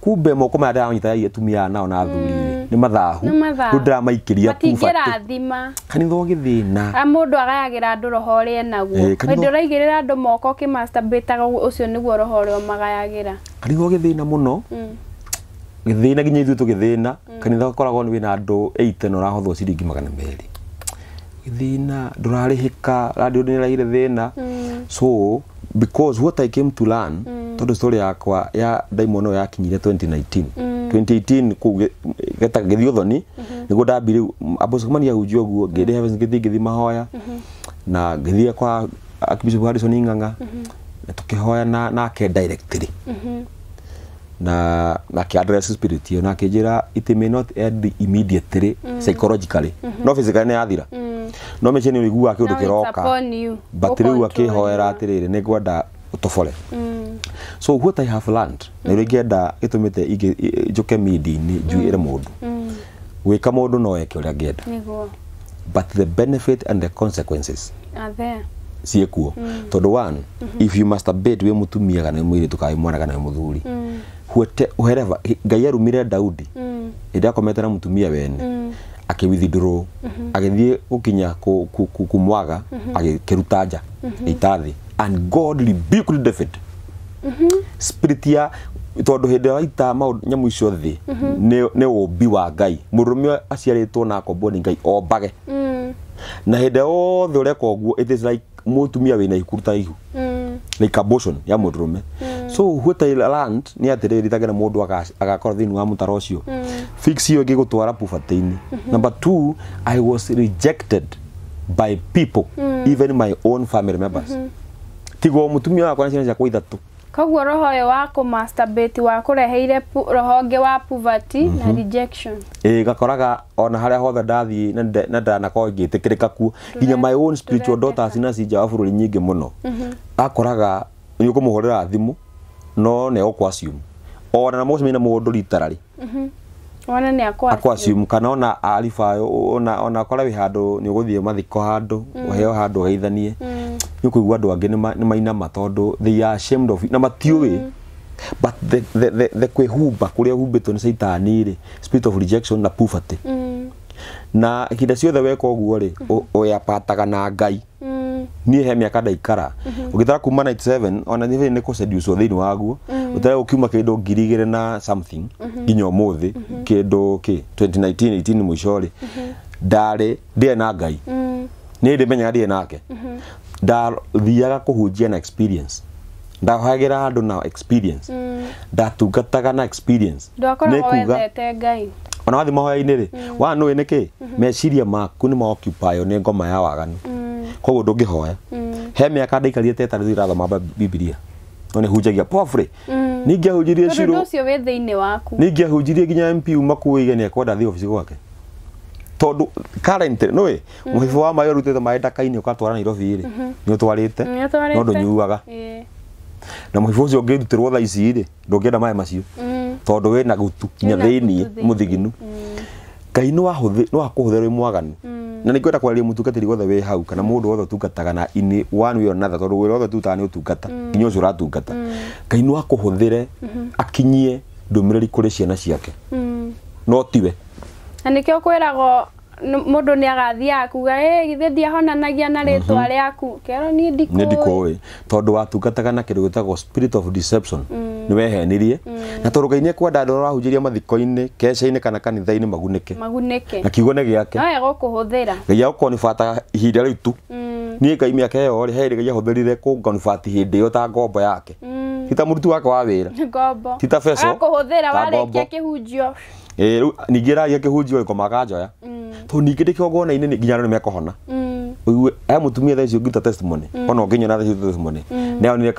kumbe moko maya ndiranyitaga atumia nao na athuri mm. nä mathahu rä ndäramaikä ria matingärathima kanitha å gä thä na ah, må ndå agayagä ra andå roho å rä enaguo eh, ndå raigä rä ra andå moko å kä å cio nä guo roho å rä a å magayagä ra kanitha å gä thä na må no githina ginya ithu tugithina mm. kanitha gakoragwo ni na andu 8 na urahothwo ciringi magana meri githina durari hika radio ni rahire thina mm. so because what i came to learn mm. to the story yakwa ya daimono kinyire 2019 2018 ku geta gä thiå thoni mm-hmm. nä guo ndambire ambocomania hunjia å guo mm-hmm. gede ndä githi githi mahoya mm-hmm. na ngä thiä kwa akibishop harrison ing'ang'a na na ke directory na na ki address spirit yo na kä njä it may not end immediately mm. psychologically mm -hmm. no physically nä yathira mm. no mä cie wigu å iguaga kä but riu u akä hoera atä rä rä nä so what i have learned nä rä mm. ngenda itumite tå juke midi ni ju ire må mm. ndå mm. gwä ka må no eke å rä a but the benefit and the consequences are there ciä kuo tondå one mm-hmm. if you masturbate wä we tumia kana mwiri tukai mwana kana muthuri må ngai arumire daudi mm. ndä ĩndĩ akometera mũtumia wene akä mm. akĩwithindrå mm -hmm. agĩthiĩ gũkinya kumwaga mm -hmm. agĩkĩruta nja mm mm-hmm. ita mm-hmm. thĩ ya tondå hä mm-hmm. ndä ä waita nyamå icio thä nä å mbi wa ngai må rå aciarä two na akombwo nä ngai ombage mm. na hä ndä ä yothe å reka å guo må tumia wä na ikuruta ihu mm. like abortion ya må ndå rå me mm so huta nä land ni na må ndå agakorwo aga wa må wa mutaro cio fix ä yo ngä gå twara pubatä mhm. number 2 i was rejected by people mm. even my own family members mm -hmm. tigo mutumi wa kwana ciana ciakwa ithatu koguo roho yo wa kũmasturbate wa kureheire roho nge wa poverty mm -hmm. na mhm. rejection ĩ gakoraga ona hare hothe dathi na na ndanakorwo ngĩtĩkĩrĩka ku ginya my own spiritual daughters na si cinja wa muno nyingĩ mũno mhm. akoraga nĩ ũkũmũhũrĩra thimũ no ne o okwasium o na moshi na mhm wana ne akwa akwa sium kana ona alifa ona ona kora wi handu ni guthie mathiko handu å mm. handu heithanie mm. ni å kå igua andå angä nä mainama tondå they are ashamed of na matiå mm. but the, the, the, the kwihumba kuria humbitwo ni saitani ri spirit of rejection na poverty mm. na ihinda ciothe weka ũguo rĩ ũyapataga na ngai mm ni he mä aka ndaikara å gä tara ona ni ni ceducwo thä inä waguo å tara gå kiuma kä na something ginyo muthi thä ki 2019 18 må ico rä ndarä na ngai mhm. ni ndi menya ndä nake mhm. ndathiaga kå hunjia na experience ndahoyagä andå na experience mhm. ndatungataga na experience nä kuga ona wathi mahoya ini ri wa ä nä ki meciria maku nä maokipayo nä ngoma ya waganu mm koguo ndungihoya mm. he miaka ndaikarire tetarä irathoma bibilia no nä hunjagia pofrä mm. ningä ahunjirie cirå ningä ahunjirie nginya mp uma kuä ge nä ekwenda thiä obici gwake tondå noä må wa maä å rutete maä ndakainä å nairobi rä nä å no ndå nyuaga na må hä å cio å ngä rutä rwo tha ici rä ndå ngä macio mm. tondå wä na gå nginya thä niä må ni ngai nä wakå hå thä rwä na nä ngwenda kwarä mutungatä ri wothe wä hau kana må mm. ndå wothe å tungataga na inä wanu ä yo natha tondå wä ra wothe tutaga nä å tungata nginya mm. å cio å ratungata mm. ngai nä wakå hå thä re mm-hmm. akinyie ndå mä rä ri kå rä ciana ciake no tiwe na nä kä o kwä ragwo mundu ni agathia agathiaga kuga ä githä ndiahonanagia na rä twa mhm. kero ni ndiko ni ndiko we tondu watungataga na kindu kä spirit of deception mm. ni wehenirie mm. na tondå ngai nä ekwenda andå mathiko ini keca ini kana kanitha ini magunike magunike na kiugo nä gä ake nowe gå kå hå thä ra ngai agåkorwo nä bata ihinda rä tu niä ngai mä aka ä yo rä herä ngai ahå thä rire kå nganubati hä ndä ä yo ta ngombo yake mm. tita ta må ruti wake wa wä ra tita ta becokå hå thä ra warä kia kä hunjio ningä raria kä hunjio ä komaga njoya mm tondå ningä ndä kä ogona nginya andå nä mekåhona uigue mm. e mutumia thaicio ngita testimony mm. ona ũnginya na thaicio testimony nä aonire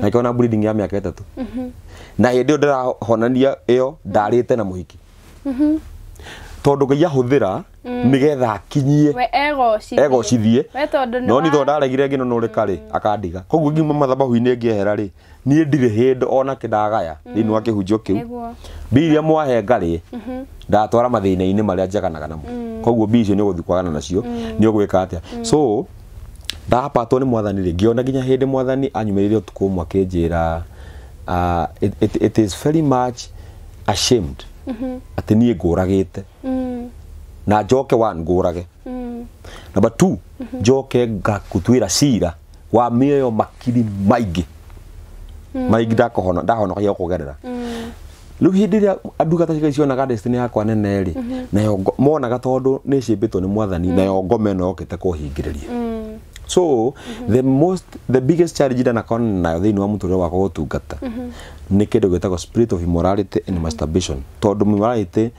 na akiona bleeding ya mĩaka ĩtatũ mm-hmm. na hĩndĩ ĩyo ndĩrahonania ĩyo ndarĩte na mũhiki mm-hmm. tondũ ngai ahũthĩra mm. nĩgetha akinyie egocithie no nĩ tondũ ndaregire ngä no rĩka rĩ akandiga koguo ngiuma mathabahu inä ngä ehera-rä niä ndirä hä ndå ona kä ndagaya thä inä mm. wa kä hunjio kä u mbi iria mwahe ngarä mm-hmm. ndatwara mathä na-inä marä a njaganaga namo mm. koguo mbi icio nä å gå thiä kwagana nacio mm. nä å gwä ka atä a so ndapatwo nä mwathani rä ngä ona nginya hä ndä mwathani anyumä rä ire å tukå mwe akä njä ra uh, it is very much ashamed mm-hmm. atä niä ngå ragä te na njoke ngå rage mm-hmm. njoke ngakå twä ra cira wa mä makiri maingä Mm. maingi ndakohona ndahonokia kugerera mm. rä u hä ndä andungata cigai cionaga destiny yakwa nene-rä mhm. nayo monaga tondå nä cimbä two nä mwathani mm. nayo ngome no yokete kåhingä rä ria so mhm. the most the biggest challenge ndanakona nayo thä thini wa må wa gutungata mhm. ni kindu gitago spirit of immorality and masturbation tondå immorality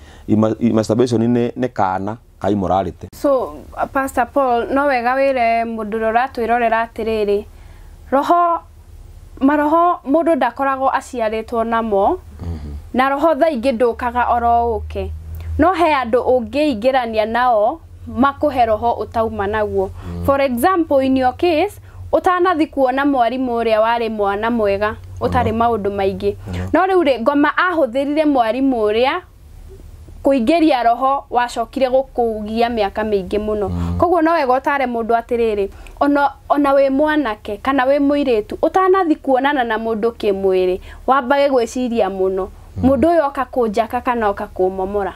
masturbation ni nä kana ka morality so pastor paul no wega wire mudurora må ndå roho maroho mundu ndakoragwo aciarĩtwo namo mhm. na roho thaingi ndukaga oro uke no he andu ungiingirania nao makuhe roho utauma naguo mm. for example in your case utanathi kuona mwarimu uria wari mwana mwega utari mm. maundu maingi mm. no riu ngoma ahuthirire mwarimu uria kuingeria roho wacokire gukugia miaka mingi muno mm. koguo no wega utare mundu atiriri ona ona we mwanake kana we muiretu utanathi kuonana na mundu kimwiri wambage gwiciria muno mundu mm. uyu oka kunjaka kana oka kumomora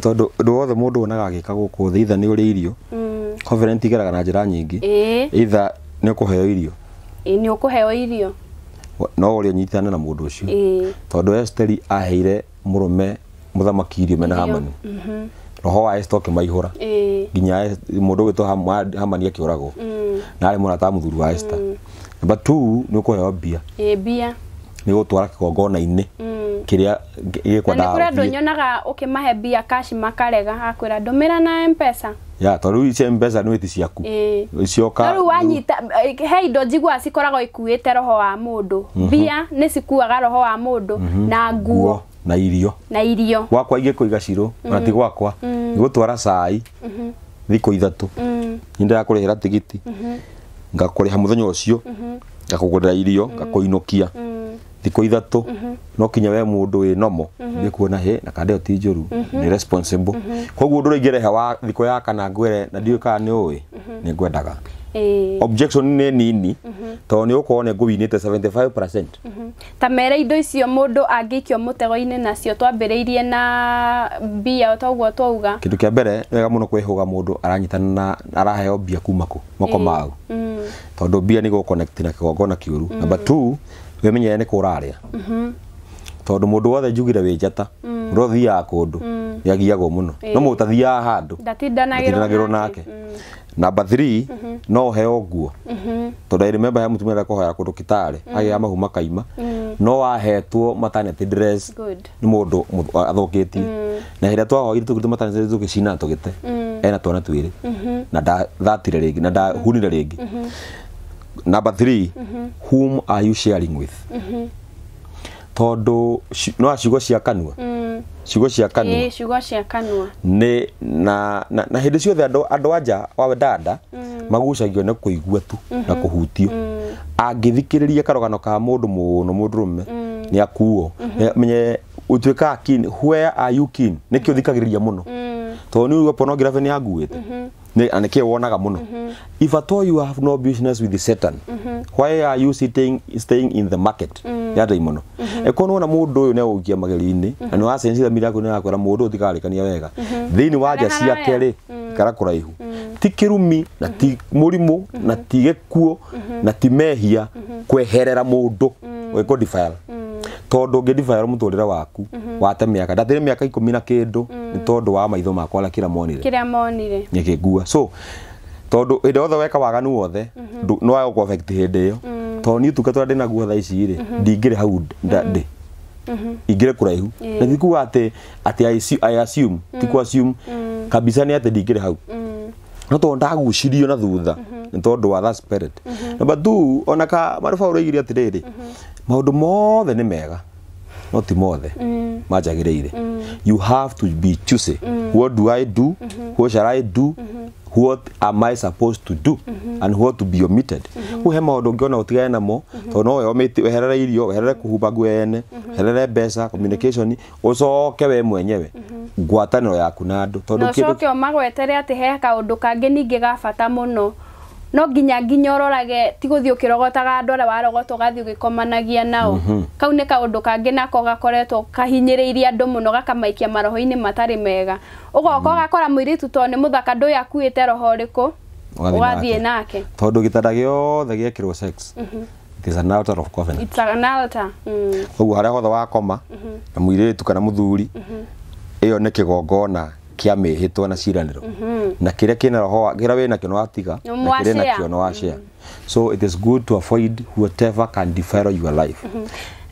tondu ndu wothe mundu onaga agika guku thitha ni uri irio mm. covenant igeraga na njira nyingi either ni ukuheo irio ni ukuheo irio no uri unyitane na mundu ucio tondu Esteri aheire murume thamaki irio mena hamani mm-hmm. roho wa Esther kimaihura nginya mundu witwo hamani akĩũragwo mm. na arĩ mũrata wa mũthuri wa esta namba 2 nĩ ũkũheo mbia nä gå twara kä gongona-inä mm. kä rä a gä kwendaga kå rä andå nyonaga å kä mahe mbia kaci makarega akwä ra ndå mä ra na mpesa ya to rä u ici mpesa nä ti ciaku cioka rä u wanyita he indo njiguaga cikoragwo ikuä te roho wa må ndå mhm. mbia nä cikuaga roho wa må ndå mhm. na nguo na irio na irio wakwa ingikuiga ciro ona mm. ti gwakwa mm. twara cai mm-hmm. thiku ithatu mm. nindira kurihira tigiti mm-hmm. ngakuriha muthenya ucio mm-hmm. ngakugurira irio ngakuinukia thikå ithatå no kinya we mundu wä nomo kuona he na kande ti njuru ni responsible koguo nduraingirehe wa thikå ya kana ngwere na kaga nä å ä nä ngwendaga Eh. objection nä nini tondå nä å korwo nä ngå winä te 75 ta mere indo icio må ndå angä ikio må tego-inä nacio twambä rä irie na mbia toguo twauga kä ndå kä a mbere nä wega må no kwä hå ga må ndå aranyitana na araheo mbia kuma kå moko mm. mau mm. tondå mbia nä gå na kä gongona kä å ru mm. wä menyere nä kå rarä a mhm. tondå må ndå wothe njugire wä njata må ndå thiaga kå ndå Eh. yagiagwo muno no eh. må tathiaga handå ndatindanagä rwo nake mm. namba 3 mhm. no uheo nguo mhm. tondå irä remember ya mutumira tumä rä kåhoya kå ndå kitarä mm. agä a mahu makaima mm. no wahetwo nä dress ndå athå athoketi na hira rä a twahoire tå gä tå cina tå gä ena twana twä rä mhm. na da thatire ringi na da hunire ringi namba 3 whom are you sharing with tondå no ciugo cia kanua mm ciugo cia kanua eh ciugo cia kanua nĩ na na, na hĩndĩ ciothe andũ andũ anja wa dada mm. magucagio nĩ kũigua tu mm -hmm. na mm-hmm. kũhutio mm. angĩthikĩrĩria karogano ka mũndũ mũno mũndũrũme mm. ni akuo mm -hmm. menye utweka keen where are you keen nĩkĩ ũthikagĩrĩria mm-hmm. mũno mm. tondũ nĩ pono no ni nĩ mm -hmm na nä kä wonaga må no mm-hmm. if at all you have no business with satan mm -hmm. why are you sitting, staying in the market mm. ya daimono mm -hmm. e kono mm-hmm. na mundu uyu ne ugia mageri na wega mm-hmm. thiini wa nja ciake ri mm. kara raihu mm. ti rumi na ti rimå na ti gikuo na ti mehia kweherera mundu mm. we kodifile tå rä re waku mhm. wate miaka aka miaka ikumi na kindu ni mm. tondå wa maitho makwa kä kira monire kira monire ngua so tondu hinde othe weka waganu wothe mhm. no agukwa affect hinde yo mm. tondu ni utungata uria ndinaguo thaa icirä ri rä hau ndi ingire kuraihu na thikuga ati ati i assume tiku mm. assume kabisa ni ati hau mm -hmm no tondå ndagucirio na thutha mm-hmm. nä tondå wa that spirit mm-hmm. number two ona ka maruba å roigire atä rä rä mm-hmm. maå ndå mothe nä mega no ti mothe mm. manjagä rä ire mm. you have to be choosy mm. what do i do what shall i do what am I supposed to do mm -hmm. and what to be omitted kå mm-hmm. he maå ndå ngä ona å tigane namo mm-hmm. tondå no weherere irio weherere kå humba nguo yene mm-hmm. weherere mbeca communication å coke we mwenyewe ngwatanä ro yaku na andå tåcoke å magwetere atä he kaå ndå kangä ningä ga bata må no no nginya nginya å kä rogotaga andå arä a warogota gathiä å nao komanagia mhm. nao kau kaå ndå kangä nako gakoretwo kahinyĩrĩirie andũ mũno gakamaikia maroho-inĩ matarĩ mega ũgoka mhm. ũgakora mm -hmm. tu to nĩ mũthaka ndũĩ akuĩte roho ũrĩkũ ũgathiĩ nake tondå gä tanda gä othe gä ekärwo koguo harä a hothe wakoma mhm. na må irä tu kana må thuri ä yo nä kä gongona kä a mä hä two na ciranä mhm. na kä rä a na roho kä rä a watiga na kä rä nakio nä so it is good to avoid whatever can defer your life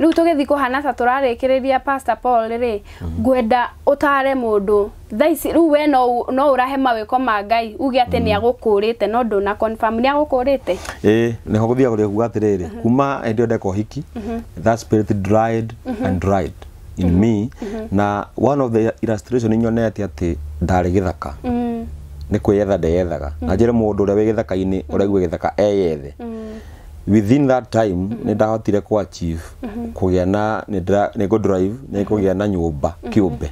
rä u tå gä hana ta tå rarä pastor paul ri mhm. ngwenda utare mundu må ndå thaici rä we no no urahe mawä ko ma ngai uge atä ni mhm. agukurite no ndu na confirm ni agukurite eh ni ä nä ho gå thiaga rä kuga atä kuma endä ndeka å hiki that spirit dried and dried Mm-hmm. Mm-hmm. na nyoneti atä ndarä gä thaka mm-hmm. nä kwä yetha ndeyethaga na njä ra må ndå å rä a wä gä thaka-inä å rä aguo gä thaka eyethe wthia nä ndahotire kåi kå gä a na nä ngå nä kå gä a na nyå mba kä å mbe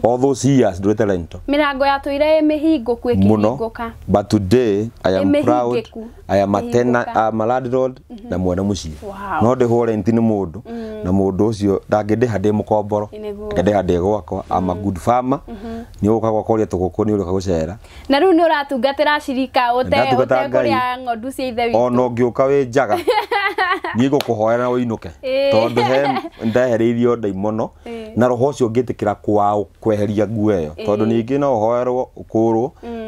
-hmm. all those years ndurite lento mirango yatwire mihingũku ikihingũka but today i am proud i am atena am a landlord mm -hmm. na mwana muciĩ wow. no ndihwo renti nĩ mũndũ mm -hmm. na mũndũ ũcio ndangĩndĩha ndĩ mũkomboro hade ndĩ gwakwa am a mm. good farmer mhm. nĩ ũka gwakwa ũrĩa tũgũkũ nĩ ũrĩka gũcera na rĩu nĩ ũratungatĩra cirika ũtekũrĩa ng'ondu cia ithe witũ ona ũngĩũka wĩ njaga niä gå kå hoera na å inå ke eh. tondå ndehereirio ndaimono eh. na roho å cio ngä tä kä ra kwaå kweheria nguo ä yo tondå ningä no å hoerwo å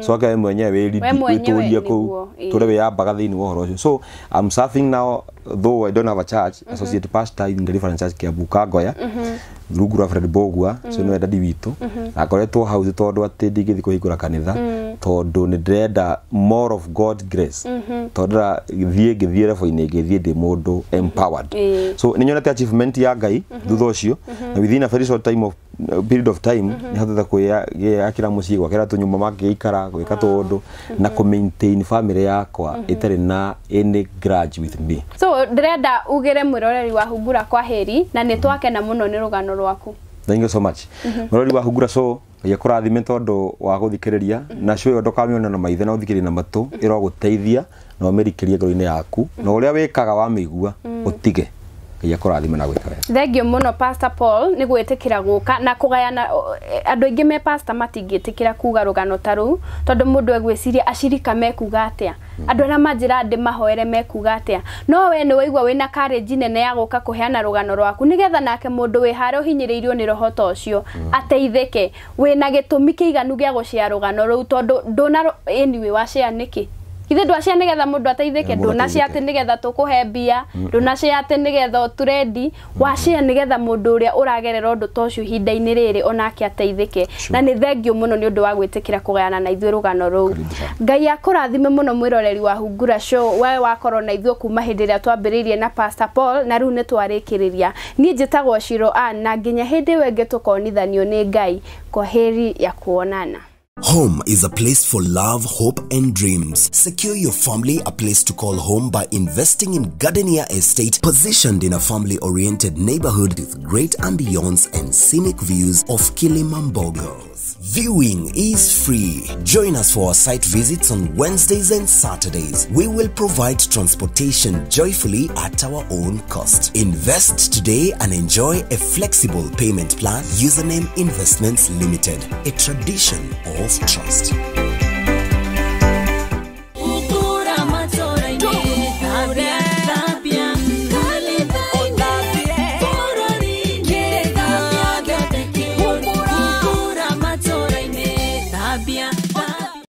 coke mm. mwenyewe wĩrithi tå rie kå u tå wä thä inä wa ũhoro horo å cio so I'm surfing now though I don't have a church mm -hmm. associate pastor in Deliverance Church kia Bukangoya mm -hmm. rungu Fred Bogwa mm -hmm. so mm-hmm. nä dadi wito, mm -hmm. akoretwo hau thä tondå atä ndingä thiä kå hingå ra kanitha mm -hmm. tondå nä more of God grace mm -hmm. tondå ndä thiä ngä thiä rebo-inä ngä thiä empowered mm -hmm. so nä nyonete achievement ya gai, mm -hmm. thutha å mm -hmm. na within a very short time of period of time ni mm-hmm. nä hotete kwä akira må ciä gwakira tå nyuma mangä ikara kwa ka tå ndå ah. na mm-hmm. kå maintain family yakwa ä tarä na any grudge with me so ndirenda ndĩrenda mwiroreri wa hungura kwa heri na nĩ twakena muno ni rugano rwaku thank you so much mwiroreri mhm. wa hungura show gĩkũrathime tondũ wa gũthikĩrĩria mhm. na show ĩyo ndũkamĩona na maithe na ũthikĩrĩrie na iro mhm. guteithia na ũmĩrikĩrie ngoro-inĩ yaku na ũrĩa wĩkaga wamĩigua ũtige ngai akurathima na gwika wega thengio muno pastor paul nä gwä tä kä ra gå ka na kå gayana eh, andå aingä me pastor matingä tä kä ra kuga rå gano ta rå u tondå må ndå egwä ciria acirika mekuga atä a hmm. andå arä a manjä ra ndä mahoere mekuga atä a no we nä waigua wä na nene ya gå ka kå heana rå gano rwaku nä getha nake må ndå wä harä a å hinyä rä irio nä roho ta å cio hmm. ateithä ke wä na gä tå mi kä iganu gä a gå cia rå gano rå u tondå ndå na ä niwä wacea nä kä ithe ndwacia nä getha må ndå ateithäke ndå nacia atä nä getha tå kå he mbia ndå nacia atä nä getha å tå wacia nä getha må ndå å rä a å ragerera å ndå ta å cio ihinda-inä rä rä onake ateithäke na nä thengiå må no nä å ndå wa gwä tä kä ra kå gayana na ithuä rå gano rå u ngai akå rathime må no mwä roreri wa hungura wakorwo na ithuä kuma hä ndä ä rä a twambä rä irie na pasta paul na rä u nä twarä kä rä ria niä njä tagwo ciro na nginya hä ndä ä we ngä tå konithanio nä ngai kwa heri ya kuonana Home is a place for love, hope, and dreams. Secure your family a place to call home by investing in Gardenia Estate, positioned in a family oriented neighborhood with great ambience and scenic views of Kilimambogo. Viewing is free. Join us for our site visits on Wednesdays and Saturdays. We will provide transportation joyfully at our own cost. Invest today and enjoy a flexible payment plan, username Investments Limited, a tradition of trust.